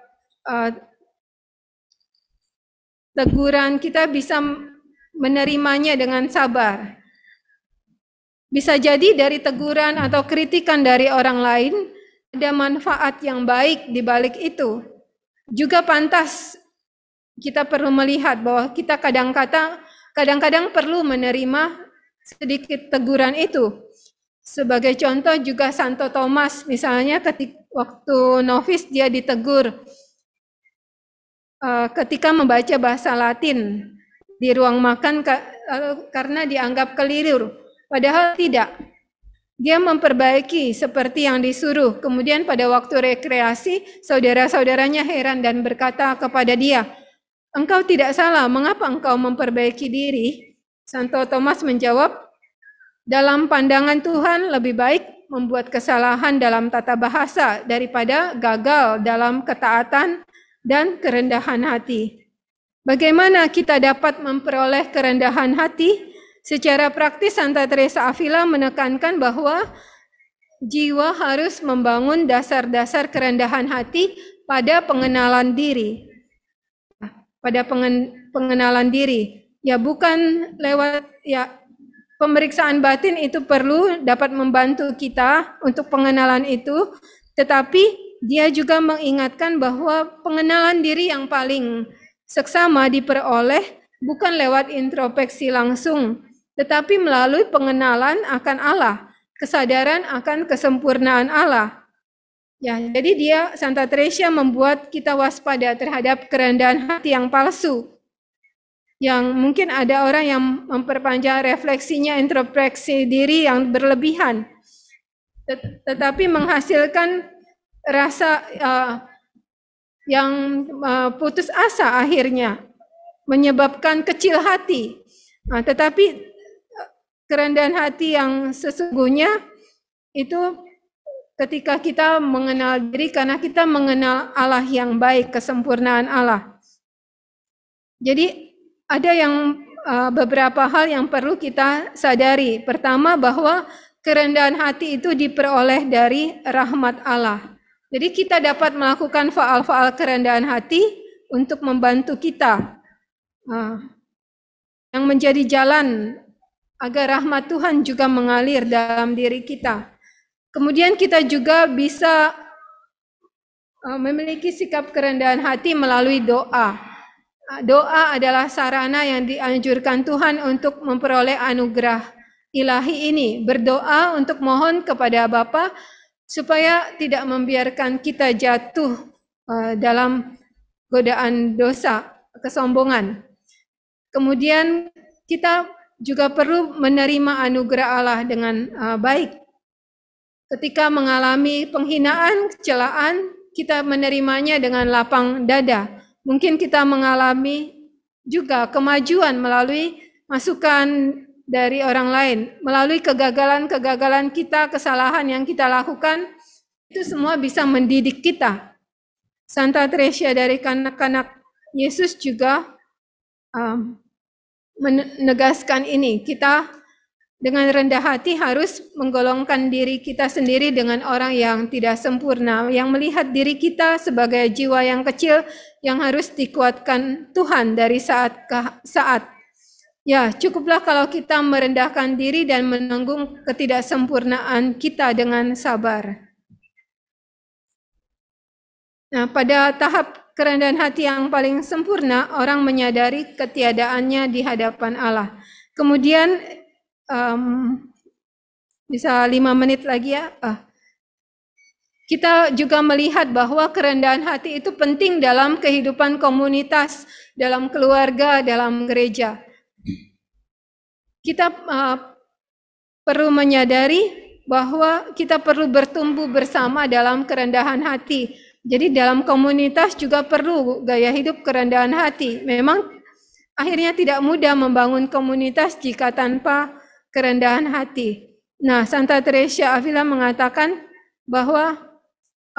uh, teguran kita bisa menerimanya dengan sabar. Bisa jadi dari teguran atau kritikan dari orang lain, ada manfaat yang baik di balik itu. Juga pantas kita perlu melihat bahwa kita kadang-kadang kadang-kadang perlu menerima sedikit teguran itu. Sebagai contoh juga Santo Thomas misalnya ketika waktu novis dia ditegur eh, ketika membaca bahasa Latin di ruang makan eh, karena dianggap keliru Padahal tidak. Dia memperbaiki seperti yang disuruh. Kemudian pada waktu rekreasi, saudara-saudaranya heran dan berkata kepada dia, Engkau tidak salah, mengapa engkau memperbaiki diri? Santo Thomas menjawab, dalam pandangan Tuhan lebih baik membuat kesalahan dalam tata bahasa daripada gagal dalam ketaatan dan kerendahan hati. Bagaimana kita dapat memperoleh kerendahan hati? Secara praktis Santa Teresa Avila menekankan bahwa jiwa harus membangun dasar-dasar kerendahan hati pada pengenalan diri. Pada pengen, pengenalan diri, ya bukan lewat ya pemeriksaan batin itu perlu dapat membantu kita untuk pengenalan itu, tetapi dia juga mengingatkan bahwa pengenalan diri yang paling seksama diperoleh bukan lewat introspeksi langsung, tetapi melalui pengenalan akan Allah, kesadaran akan kesempurnaan Allah. Ya, jadi dia Santa Teresa membuat kita waspada terhadap kerendahan hati yang palsu. Yang mungkin ada orang yang memperpanjang refleksinya introspeksi diri yang berlebihan. Tetapi menghasilkan rasa uh, yang uh, putus asa akhirnya menyebabkan kecil hati. Nah, tetapi kerendahan hati yang sesungguhnya itu ketika kita mengenal diri karena kita mengenal Allah yang baik, kesempurnaan Allah. Jadi ada yang eh, beberapa hal yang perlu kita sadari. Pertama bahwa kerendahan hati itu diperoleh dari rahmat Allah. Jadi kita dapat melakukan faal-faal kerendahan hati untuk membantu kita. Eh, yang menjadi jalan agar rahmat Tuhan juga mengalir dalam diri kita. Kemudian kita juga bisa uh, memiliki sikap kerendahan hati melalui doa. Uh, doa adalah sarana yang dianjurkan Tuhan untuk memperoleh anugerah ilahi ini. Berdoa untuk mohon kepada Bapa supaya tidak membiarkan kita jatuh uh, dalam godaan dosa, kesombongan. Kemudian kita juga perlu menerima anugerah Allah dengan uh, baik. Ketika mengalami penghinaan, kecelaan, kita menerimanya dengan lapang dada. Mungkin kita mengalami juga kemajuan melalui masukan dari orang lain, melalui kegagalan-kegagalan kita, kesalahan yang kita lakukan, itu semua bisa mendidik kita. Santa Teresa dari kanak-kanak Yesus juga um, menegaskan ini. Kita dengan rendah hati harus menggolongkan diri kita sendiri dengan orang yang tidak sempurna, yang melihat diri kita sebagai jiwa yang kecil yang harus dikuatkan Tuhan dari saat ke saat. Ya, cukuplah kalau kita merendahkan diri dan menanggung ketidaksempurnaan kita dengan sabar. Nah, pada tahap kerendahan hati yang paling sempurna, orang menyadari ketiadaannya di hadapan Allah. Kemudian um, bisa lima menit lagi ya. Uh, kita juga melihat bahwa kerendahan hati itu penting dalam kehidupan komunitas, dalam keluarga, dalam gereja. Kita uh, perlu menyadari bahwa kita perlu bertumbuh bersama dalam kerendahan hati jadi dalam komunitas juga perlu gaya hidup kerendahan hati. Memang akhirnya tidak mudah membangun komunitas jika tanpa kerendahan hati. Nah, Santa Teresa Avila mengatakan bahwa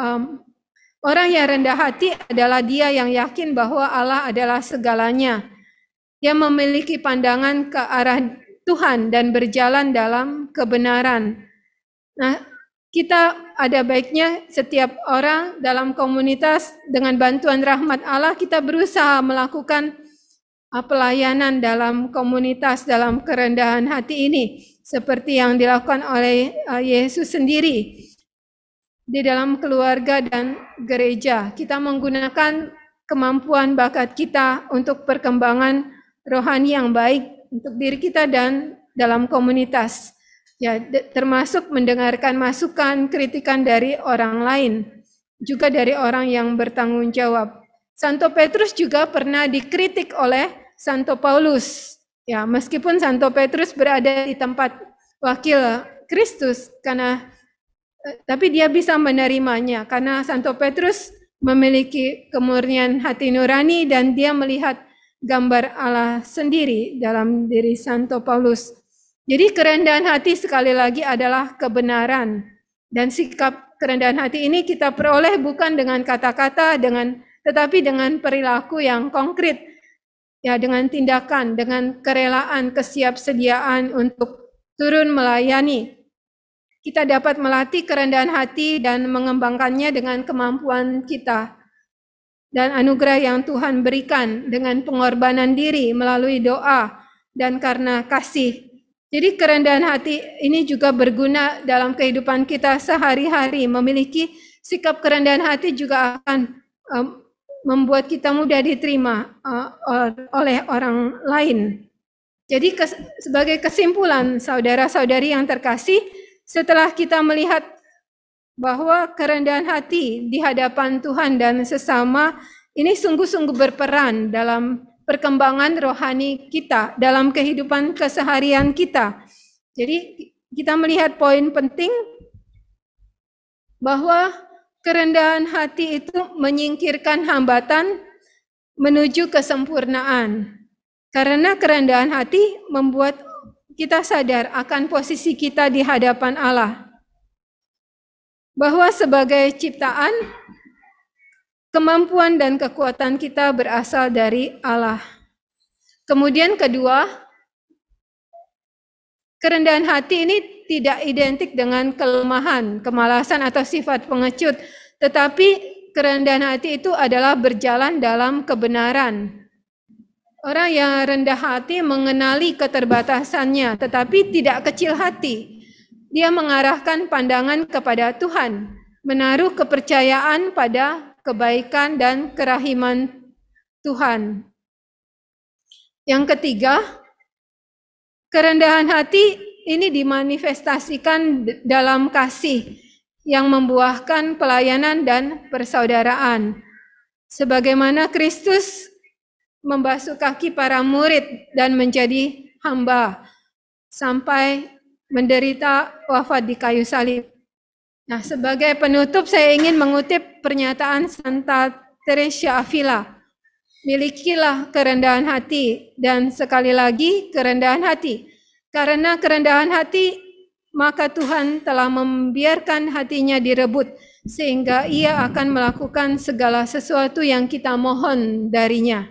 um, orang yang rendah hati adalah dia yang yakin bahwa Allah adalah segalanya. Dia memiliki pandangan ke arah Tuhan dan berjalan dalam kebenaran. Nah, kita ada baiknya setiap orang dalam komunitas dengan bantuan rahmat Allah kita berusaha melakukan uh, pelayanan dalam komunitas dalam kerendahan hati ini seperti yang dilakukan oleh uh, Yesus sendiri di dalam keluarga dan gereja. Kita menggunakan kemampuan bakat kita untuk perkembangan rohani yang baik untuk diri kita dan dalam komunitas ya termasuk mendengarkan masukan kritikan dari orang lain juga dari orang yang bertanggung jawab. Santo Petrus juga pernah dikritik oleh Santo Paulus. Ya, meskipun Santo Petrus berada di tempat wakil Kristus karena eh, tapi dia bisa menerimanya karena Santo Petrus memiliki kemurnian hati nurani dan dia melihat gambar Allah sendiri dalam diri Santo Paulus. Jadi kerendahan hati sekali lagi adalah kebenaran. Dan sikap kerendahan hati ini kita peroleh bukan dengan kata-kata, dengan tetapi dengan perilaku yang konkret. Ya, dengan tindakan, dengan kerelaan, kesiapsediaan untuk turun melayani. Kita dapat melatih kerendahan hati dan mengembangkannya dengan kemampuan kita dan anugerah yang Tuhan berikan dengan pengorbanan diri melalui doa dan karena kasih jadi kerendahan hati ini juga berguna dalam kehidupan kita sehari-hari. Memiliki sikap kerendahan hati juga akan um, membuat kita mudah diterima uh, oleh orang lain. Jadi kes, sebagai kesimpulan saudara-saudari yang terkasih, setelah kita melihat bahwa kerendahan hati di hadapan Tuhan dan sesama ini sungguh-sungguh berperan dalam perkembangan rohani kita dalam kehidupan keseharian kita. Jadi kita melihat poin penting bahwa kerendahan hati itu menyingkirkan hambatan menuju kesempurnaan. Karena kerendahan hati membuat kita sadar akan posisi kita di hadapan Allah. Bahwa sebagai ciptaan Kemampuan dan kekuatan kita berasal dari Allah. Kemudian kedua, kerendahan hati ini tidak identik dengan kelemahan, kemalasan atau sifat pengecut, tetapi kerendahan hati itu adalah berjalan dalam kebenaran. Orang yang rendah hati mengenali keterbatasannya, tetapi tidak kecil hati. Dia mengarahkan pandangan kepada Tuhan, menaruh kepercayaan pada kebaikan dan kerahiman Tuhan. Yang ketiga, kerendahan hati ini dimanifestasikan dalam kasih yang membuahkan pelayanan dan persaudaraan. Sebagaimana Kristus membasuh kaki para murid dan menjadi hamba sampai menderita wafat di kayu salib. Nah, sebagai penutup saya ingin mengutip pernyataan Santa Teresa Avila. Milikilah kerendahan hati dan sekali lagi kerendahan hati. Karena kerendahan hati maka Tuhan telah membiarkan hatinya direbut, sehingga ia akan melakukan segala sesuatu yang kita mohon darinya.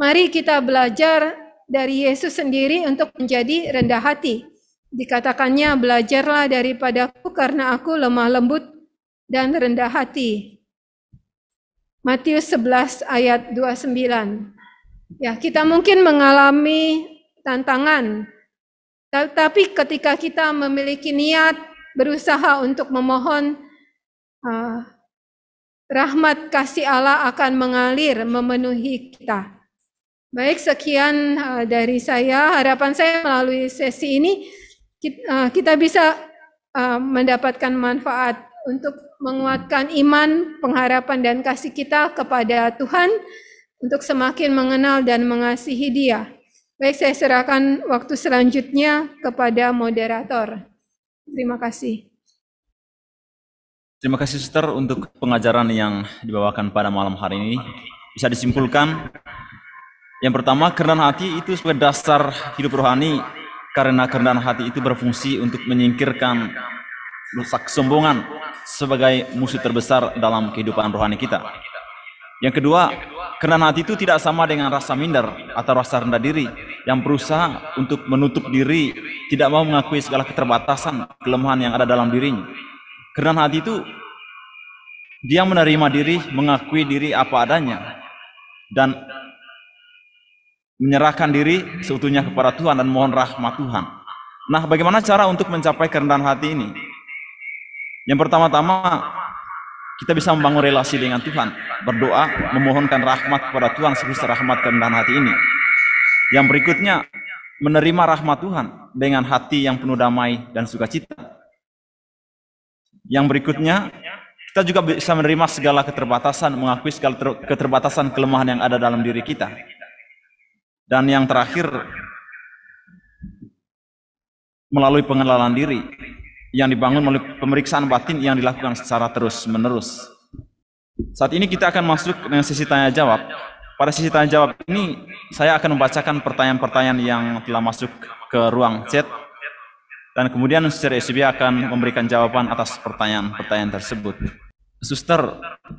Mari kita belajar dari Yesus sendiri untuk menjadi rendah hati. Dikatakannya, belajarlah daripadaku karena aku lemah lembut dan rendah hati. Matius 11 ayat 29. Ya, kita mungkin mengalami tantangan, tetapi ketika kita memiliki niat berusaha untuk memohon uh, rahmat kasih Allah akan mengalir memenuhi kita. Baik, sekian eh, dari saya. Harapan saya melalui sesi ini kita, eh, kita bisa eh, mendapatkan manfaat untuk menguatkan iman, pengharapan, dan kasih kita kepada Tuhan untuk semakin mengenal dan mengasihi Dia. Baik, saya serahkan waktu selanjutnya kepada moderator. Terima kasih. Terima kasih, Suster, untuk pengajaran yang dibawakan pada malam hari ini. Bisa disimpulkan, yang pertama, kerendahan hati itu sebagai dasar hidup rohani karena kerendahan hati itu berfungsi untuk menyingkirkan rusak kesombongan sebagai musuh terbesar dalam kehidupan rohani kita. Yang kedua, kerendahan hati itu tidak sama dengan rasa minder atau rasa rendah diri yang berusaha untuk menutup diri, tidak mau mengakui segala keterbatasan, kelemahan yang ada dalam dirinya. Kerendahan hati itu dia menerima diri, mengakui diri apa adanya dan menyerahkan diri seutuhnya kepada Tuhan dan mohon rahmat Tuhan. Nah, bagaimana cara untuk mencapai kerendahan hati ini? Yang pertama-tama, kita bisa membangun relasi dengan Tuhan, berdoa, memohonkan rahmat kepada Tuhan sebesar rahmat kerendahan hati ini. Yang berikutnya, menerima rahmat Tuhan dengan hati yang penuh damai dan sukacita. Yang berikutnya, kita juga bisa menerima segala keterbatasan, mengakui segala keterbatasan kelemahan yang ada dalam diri kita dan yang terakhir melalui pengenalan diri yang dibangun melalui pemeriksaan batin yang dilakukan secara terus-menerus. Saat ini kita akan masuk dengan sisi tanya jawab. Pada sisi tanya jawab ini saya akan membacakan pertanyaan-pertanyaan yang telah masuk ke ruang chat dan kemudian secara SCB akan memberikan jawaban atas pertanyaan-pertanyaan tersebut. Suster,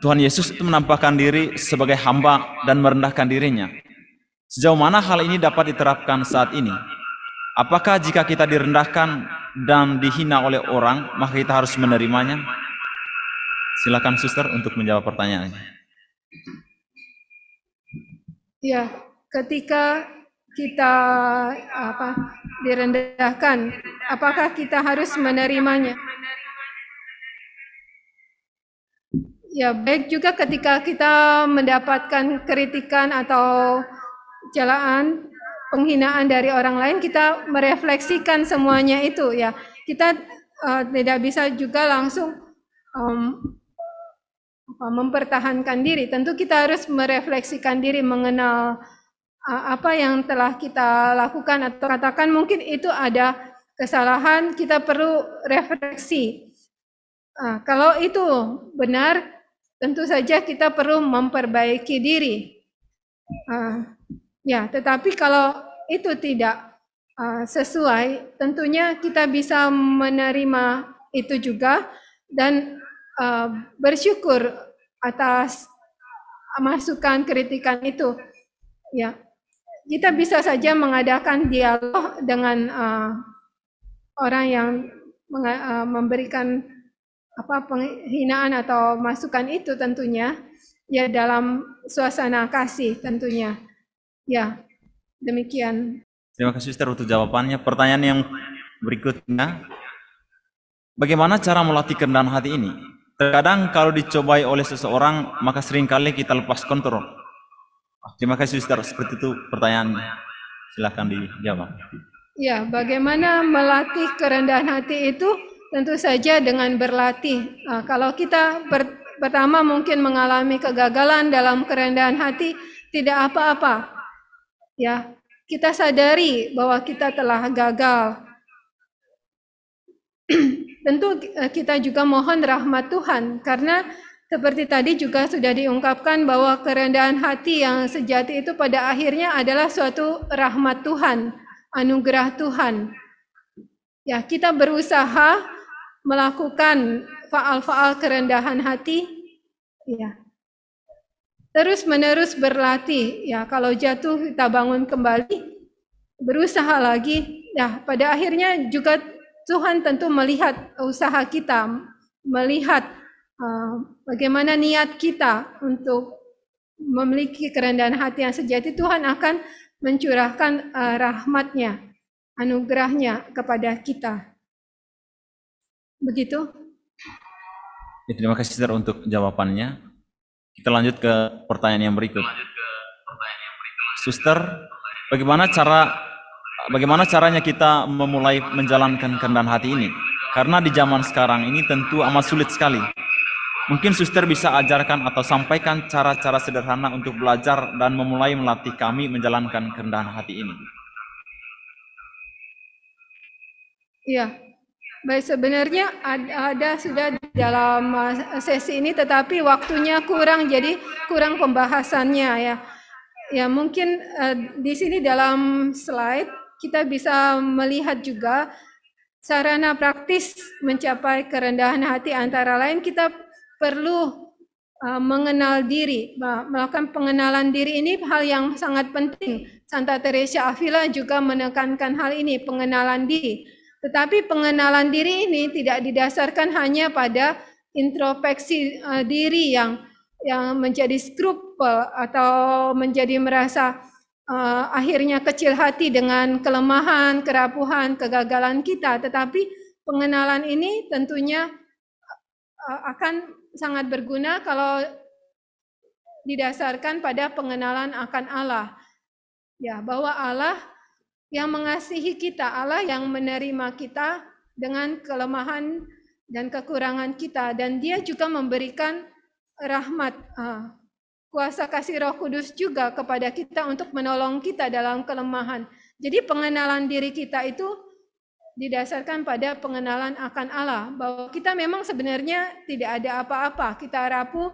Tuhan Yesus itu menampakkan diri sebagai hamba dan merendahkan dirinya. Sejauh mana hal ini dapat diterapkan saat ini? Apakah jika kita direndahkan dan dihina oleh orang, maka kita harus menerimanya? Silakan suster untuk menjawab pertanyaannya. Ya, ketika kita apa direndahkan, apakah kita harus menerimanya? Ya, baik juga ketika kita mendapatkan kritikan atau celaan, penghinaan dari orang lain, kita merefleksikan semuanya itu ya. Kita uh, tidak bisa juga langsung um, mempertahankan diri. Tentu kita harus merefleksikan diri, mengenal uh, apa yang telah kita lakukan atau katakan mungkin itu ada kesalahan, kita perlu refleksi. Uh, kalau itu benar, tentu saja kita perlu memperbaiki diri. Uh, Ya, tetapi kalau itu tidak uh, sesuai, tentunya kita bisa menerima itu juga dan uh, bersyukur atas masukan kritikan itu. Ya, kita bisa saja mengadakan dialog dengan uh, orang yang uh, memberikan apa penghinaan atau masukan itu tentunya ya dalam suasana kasih tentunya. Ya, demikian. Terima kasih Sister untuk jawabannya. Pertanyaan yang berikutnya, bagaimana cara melatih kerendahan hati ini? Terkadang kalau dicobai oleh seseorang, maka seringkali kita lepas kontrol. Ah, terima kasih Sister, seperti itu pertanyaannya. Silahkan dijawab. Ya, bagaimana melatih kerendahan hati itu? Tentu saja dengan berlatih. Nah, kalau kita ber, pertama mungkin mengalami kegagalan dalam kerendahan hati, tidak apa-apa Ya, kita sadari bahwa kita telah gagal. Tentu eh, kita juga mohon rahmat Tuhan karena seperti tadi juga sudah diungkapkan bahwa kerendahan hati yang sejati itu pada akhirnya adalah suatu rahmat Tuhan, anugerah Tuhan. Ya, kita berusaha melakukan faal-faal kerendahan hati. Ya, Terus menerus berlatih, ya kalau jatuh kita bangun kembali, berusaha lagi. Ya pada akhirnya juga Tuhan tentu melihat usaha kita, melihat uh, bagaimana niat kita untuk memiliki kerendahan hati yang sejati. Tuhan akan mencurahkan uh, rahmatnya, anugerahnya kepada kita. Begitu. Ya, terima kasih Sister untuk jawabannya. Kita lanjut ke pertanyaan yang berikut. Suster, bagaimana cara bagaimana caranya kita memulai menjalankan kerendahan hati ini? Karena di zaman sekarang ini tentu amat sulit sekali. Mungkin suster bisa ajarkan atau sampaikan cara-cara sederhana untuk belajar dan memulai melatih kami menjalankan kerendahan hati ini. Iya, Baik, sebenarnya ada, ada sudah dalam eh, sesi ini, tetapi waktunya kurang, jadi kurang pembahasannya ya. Ya mungkin uh, di sini dalam slide kita bisa melihat juga sarana praktis mencapai kerendahan hati antara lain kita perlu uh, mengenal diri, nah, melakukan pengenalan diri ini hal yang sangat penting. Santa Teresa Avila juga menekankan hal ini, pengenalan diri tetapi pengenalan diri ini tidak didasarkan hanya pada introspeksi uh, diri yang yang menjadi skrupel atau menjadi merasa uh, akhirnya kecil hati dengan kelemahan, kerapuhan, kegagalan kita, tetapi pengenalan ini tentunya uh, akan sangat berguna kalau didasarkan pada pengenalan akan Allah. Ya, bahwa Allah yang mengasihi kita, Allah yang menerima kita dengan kelemahan dan kekurangan kita dan dia juga memberikan rahmat ah, kuasa kasih Roh Kudus juga kepada kita untuk menolong kita dalam kelemahan. Jadi pengenalan diri kita itu didasarkan pada pengenalan akan Allah bahwa kita memang sebenarnya tidak ada apa-apa, kita rapuh,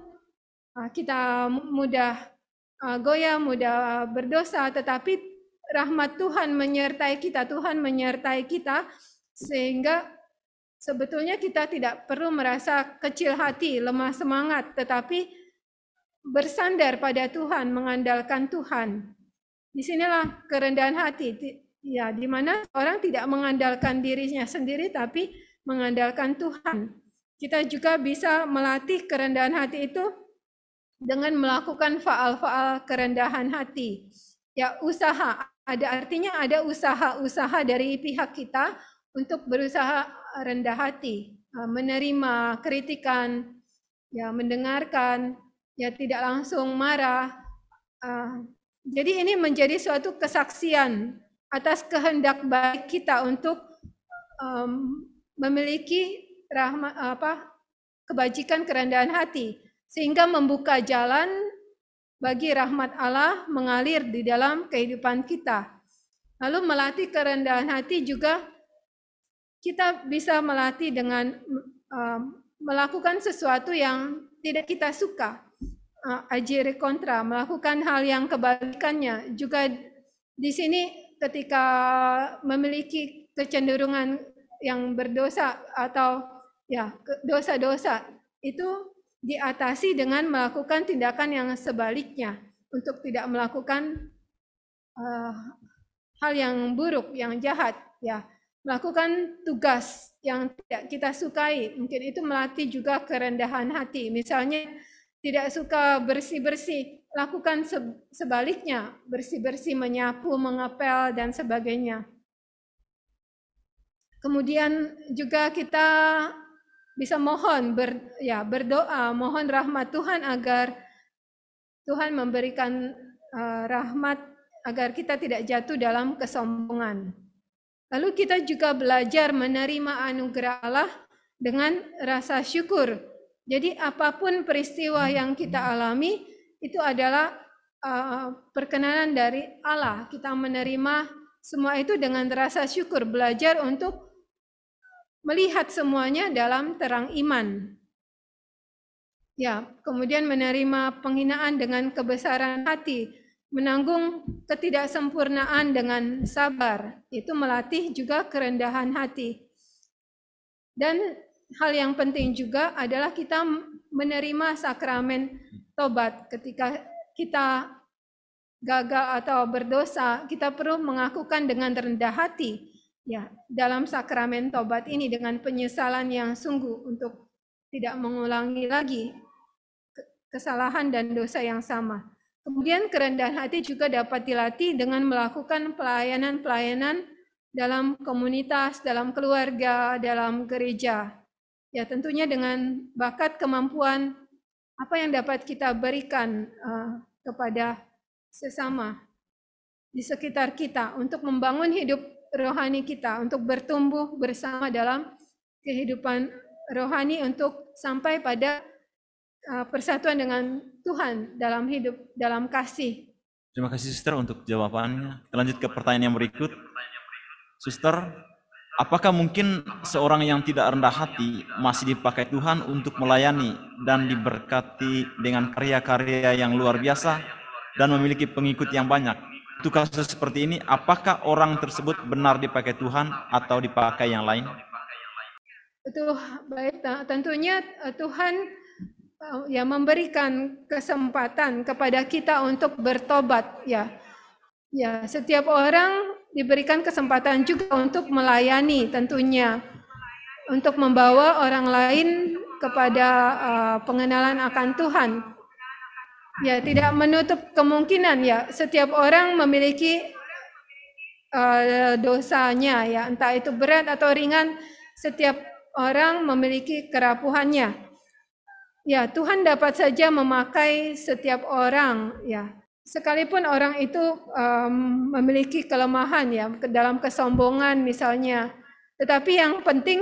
ah, kita mudah ah, goyah, mudah berdosa, tetapi rahmat Tuhan menyertai kita, Tuhan menyertai kita, sehingga sebetulnya kita tidak perlu merasa kecil hati, lemah semangat, tetapi bersandar pada Tuhan, mengandalkan Tuhan. Disinilah kerendahan hati, ya, di mana orang tidak mengandalkan dirinya sendiri, tapi mengandalkan Tuhan. Kita juga bisa melatih kerendahan hati itu dengan melakukan faal-faal kerendahan hati. Ya, usaha ada artinya ada usaha-usaha dari pihak kita untuk berusaha eh, rendah hati, eh, menerima kritikan, ya mendengarkan, ya tidak langsung marah. Eh, jadi ini menjadi suatu kesaksian atas kehendak baik kita untuk memiliki rahma, apa kebajikan kerendahan hati sehingga membuka jalan bagi rahmat Allah mengalir di dalam kehidupan kita. Lalu melatih kerendahan hati juga kita bisa melatih dengan eh, melakukan sesuatu yang tidak kita suka. Uh, eh, ajiri kontra, melakukan hal yang kebalikannya. Juga di sini ketika memiliki kecenderungan yang berdosa atau ya dosa-dosa itu diatasi dengan melakukan tindakan yang sebaliknya untuk tidak melakukan uh, hal yang buruk, yang jahat, ya melakukan tugas yang tidak kita sukai. Mungkin itu melatih juga kerendahan hati. Misalnya tidak suka bersih-bersih, lakukan sebaliknya, bersih-bersih menyapu, mengepel dan sebagainya. Kemudian juga kita bisa mohon ber, ya berdoa mohon rahmat Tuhan agar Tuhan memberikan uh, rahmat agar kita tidak jatuh dalam kesombongan. Lalu kita juga belajar menerima anugerah Allah dengan rasa syukur. Jadi apapun peristiwa yang kita alami itu adalah uh, perkenalan dari Allah. Kita menerima semua itu dengan rasa syukur, belajar untuk melihat semuanya dalam terang iman. Ya, kemudian menerima penghinaan dengan kebesaran hati, menanggung ketidaksempurnaan dengan sabar. Itu melatih juga kerendahan hati. Dan hal yang penting juga adalah kita menerima sakramen tobat. Ketika kita gagal atau berdosa, kita perlu mengakukan dengan rendah hati ya dalam sakramen tobat ini dengan penyesalan yang sungguh untuk tidak mengulangi lagi kesalahan dan dosa yang sama. Kemudian kerendahan hati juga dapat dilatih dengan melakukan pelayanan-pelayanan dalam komunitas, dalam keluarga, dalam gereja. Ya tentunya dengan bakat kemampuan apa yang dapat kita berikan uh, kepada sesama di sekitar kita untuk membangun hidup rohani kita, untuk bertumbuh bersama dalam kehidupan rohani untuk sampai pada uh, persatuan dengan Tuhan dalam hidup, dalam kasih. Terima kasih suster untuk jawabannya. Kita lanjut ke pertanyaan yang berikut. Suster, apakah mungkin seorang yang tidak rendah hati masih dipakai Tuhan untuk melayani dan diberkati dengan karya-karya yang luar biasa dan memiliki pengikut yang banyak? itu kasus seperti ini, apakah orang tersebut benar dipakai Tuhan atau dipakai yang lain? Itu baik, tentunya eh, Tuhan eh, ya memberikan kesempatan kepada kita untuk bertobat ya. Ya, setiap orang diberikan kesempatan juga untuk melayani tentunya untuk membawa orang lain kepada uh, pengenalan akan Tuhan. Ya, tidak menutup kemungkinan ya. Setiap orang memiliki uh, dosanya ya, entah itu berat atau ringan, setiap orang memiliki kerapuhannya. Ya, Tuhan dapat saja memakai setiap orang ya. Sekalipun orang itu um, memiliki kelemahan ya dalam kesombongan misalnya, tetapi yang penting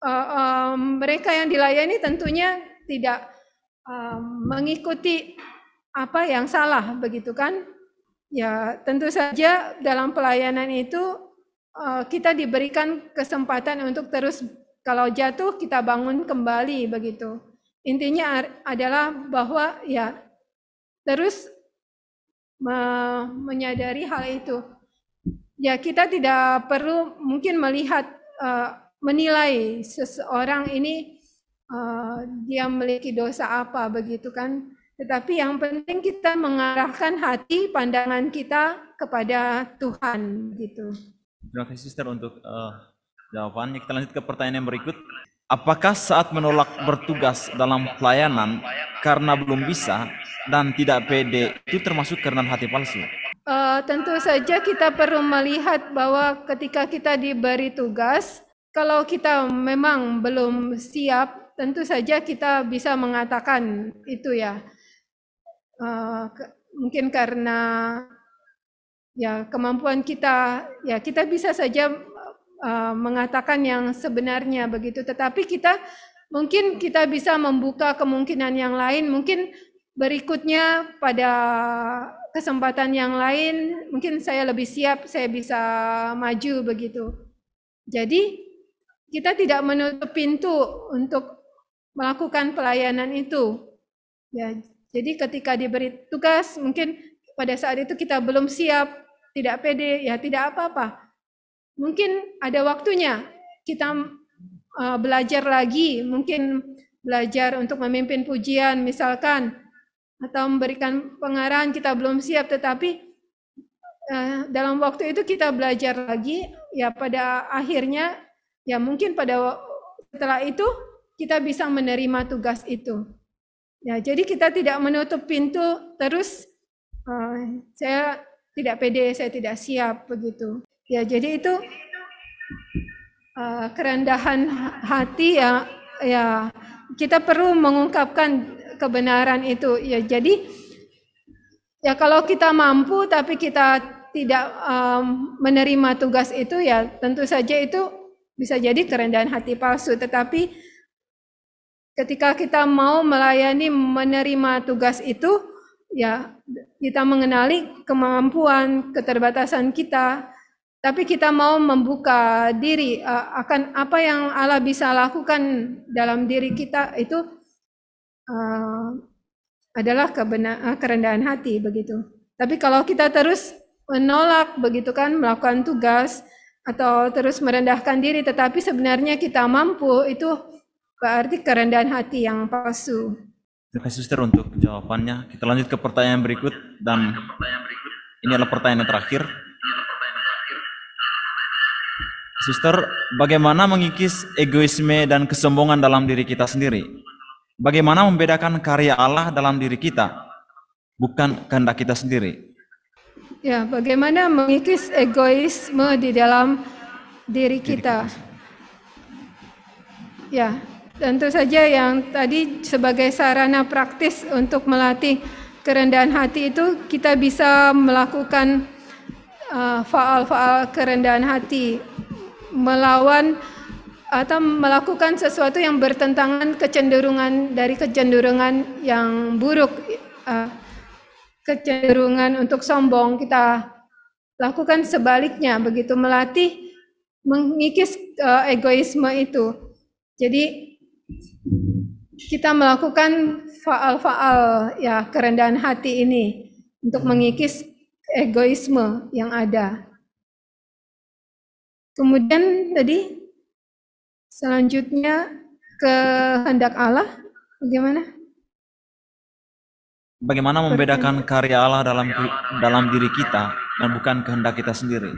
uh, um, mereka yang dilayani tentunya tidak mengikuti apa yang salah begitu kan? Ya tentu saja dalam pelayanan itu eh, kita diberikan kesempatan untuk terus kalau jatuh kita bangun kembali begitu. Intinya adalah bahwa ya terus me menyadari hal itu. Ya kita tidak perlu mungkin melihat eh, menilai seseorang ini Eh, dia memiliki dosa apa begitu kan. Tetapi yang penting kita mengarahkan hati pandangan kita kepada Tuhan gitu. Terima kasih Sister untuk uh, jawabannya. Kita lanjut ke pertanyaan yang berikut. Apakah saat menolak bertugas dalam pelayanan karena belum bisa dan tidak pede itu termasuk karena hati palsu? Uh, tentu saja kita perlu melihat bahwa ketika kita diberi tugas, kalau kita memang belum siap tentu saja kita bisa mengatakan itu ya. Uh, ke, mungkin karena ya kemampuan kita ya kita bisa saja uh, mengatakan yang sebenarnya begitu tetapi kita mungkin kita bisa membuka kemungkinan yang lain mungkin berikutnya pada kesempatan yang lain mungkin saya lebih siap saya bisa maju begitu jadi kita tidak menutup pintu untuk melakukan pelayanan itu. Ya, jadi ketika diberi tugas mungkin pada saat itu kita belum siap, tidak pede, ya tidak apa-apa. Mungkin ada waktunya kita uh, belajar lagi, mungkin belajar untuk memimpin pujian misalkan atau memberikan pengarahan kita belum siap tetapi uh, dalam waktu itu kita belajar lagi ya pada akhirnya ya mungkin pada setelah itu kita bisa menerima tugas itu. Ya, jadi kita tidak menutup pintu terus uh, saya tidak pede, saya tidak siap begitu. Ya, jadi itu uh, kerendahan hati ya ya kita perlu mengungkapkan kebenaran itu. Ya, jadi ya kalau kita mampu tapi kita tidak um, menerima tugas itu ya tentu saja itu bisa jadi kerendahan hati palsu tetapi ketika kita mau melayani menerima tugas itu ya kita mengenali kemampuan keterbatasan kita tapi kita mau membuka diri e, akan apa yang Allah bisa lakukan dalam diri kita itu uh, adalah kebenar, e, kerendahan hati begitu tapi kalau kita terus menolak begitu kan melakukan tugas atau terus merendahkan diri tetapi sebenarnya kita mampu itu berarti kerendahan hati yang palsu. Terima kasih suster untuk jawabannya. Kita lanjut ke pertanyaan berikut dan ini adalah pertanyaan yang terakhir. Suster, bagaimana mengikis egoisme dan kesombongan dalam diri kita sendiri? Bagaimana membedakan karya Allah dalam diri kita, bukan kehendak kita sendiri? Ya, bagaimana mengikis egoisme di dalam Diri kita. Ya, Tentu saja yang tadi sebagai sarana praktis untuk melatih kerendahan hati itu kita bisa melakukan faal eh, faal-faal kerendahan hati melawan atau melakukan sesuatu yang bertentangan kecenderungan dari kecenderungan yang buruk uh, kecenderungan untuk sombong kita lakukan sebaliknya begitu melatih mengikis uh, egoisme itu jadi kita melakukan faal-faal ya kerendahan hati ini untuk hmm. mengikis egoisme yang ada. Kemudian tadi selanjutnya kehendak Allah bagaimana? Bagaimana membedakan karya Allah dalam dalam diri kita dan bukan kehendak kita sendiri?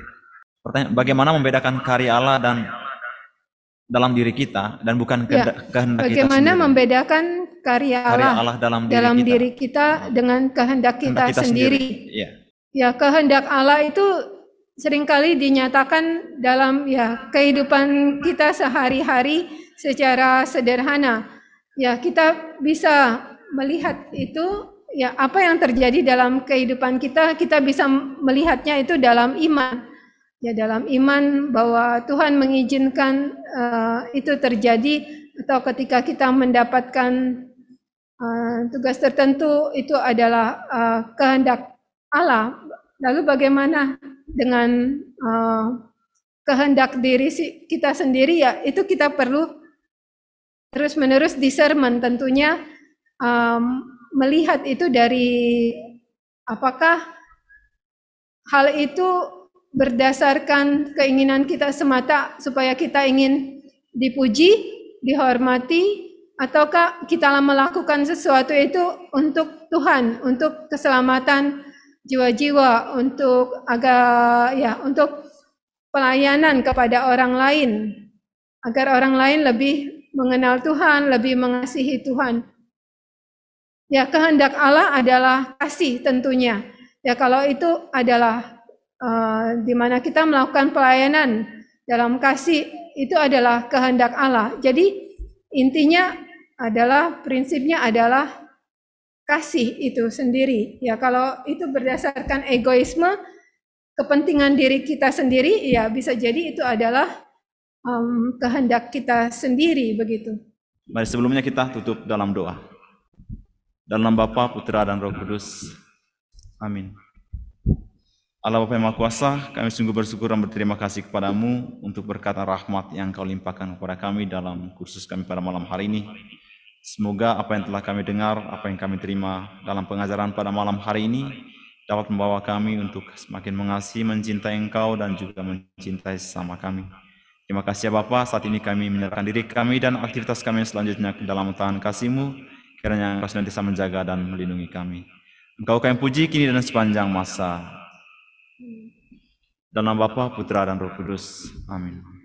Pertanyaan, bagaimana membedakan karya Allah dan dalam diri kita dan bukan ya. kehendak kita kita. Bagaimana membedakan karya Allah, karya Allah dalam, diri dalam kita. diri kita hmm. dengan kehendak kita, kehendak kita sendiri. sendiri. Ya. ya, kehendak Allah itu seringkali dinyatakan dalam ya kehidupan kita sehari-hari secara sederhana. Ya, kita bisa melihat itu ya apa yang terjadi dalam kehidupan kita, kita bisa melihatnya itu dalam iman ya dalam iman bahwa Tuhan mengizinkan uh, itu terjadi atau ketika kita mendapatkan uh, tugas tertentu itu adalah uh, kehendak Allah. Lalu bagaimana dengan uh, kehendak diri kita sendiri ya itu kita perlu terus-menerus discernment tentunya um, melihat itu dari apakah hal itu berdasarkan keinginan kita semata supaya kita ingin dipuji, dihormati, ataukah kita melakukan sesuatu itu untuk Tuhan, untuk keselamatan jiwa-jiwa, untuk agak ya, untuk pelayanan kepada orang lain agar orang lain lebih mengenal Tuhan, lebih mengasihi Tuhan. Ya, kehendak Allah adalah kasih tentunya. Ya, kalau itu adalah Eh, di mana kita melakukan pelayanan dalam kasih itu adalah kehendak Allah. Jadi intinya adalah prinsipnya adalah kasih itu sendiri. Ya kalau itu berdasarkan egoisme kepentingan diri kita sendiri, ya bisa jadi itu adalah um, kehendak kita sendiri begitu. Mari sebelumnya kita tutup dalam doa. Dalam Bapa, Putra, dan Roh Kudus. Amin. Allah Bapa yang Maha Kuasa, kami sungguh bersyukur dan berterima kasih kepadamu untuk berkat rahmat yang kau limpahkan kepada kami dalam kursus kami pada malam hari ini. Semoga apa yang telah kami dengar, apa yang kami terima dalam pengajaran pada malam hari ini dapat membawa kami untuk semakin mengasihi, mencintai Engkau dan juga mencintai sesama kami. Terima kasih ya Bapak, saat ini kami menyerahkan diri kami dan aktivitas kami selanjutnya ke dalam tangan Kasihmu, mu kiranya Engkau senantiasa menjaga dan melindungi kami. Engkau kami puji kini dan sepanjang masa. Dalam Bapa, Putra, dan Roh Kudus. Amin.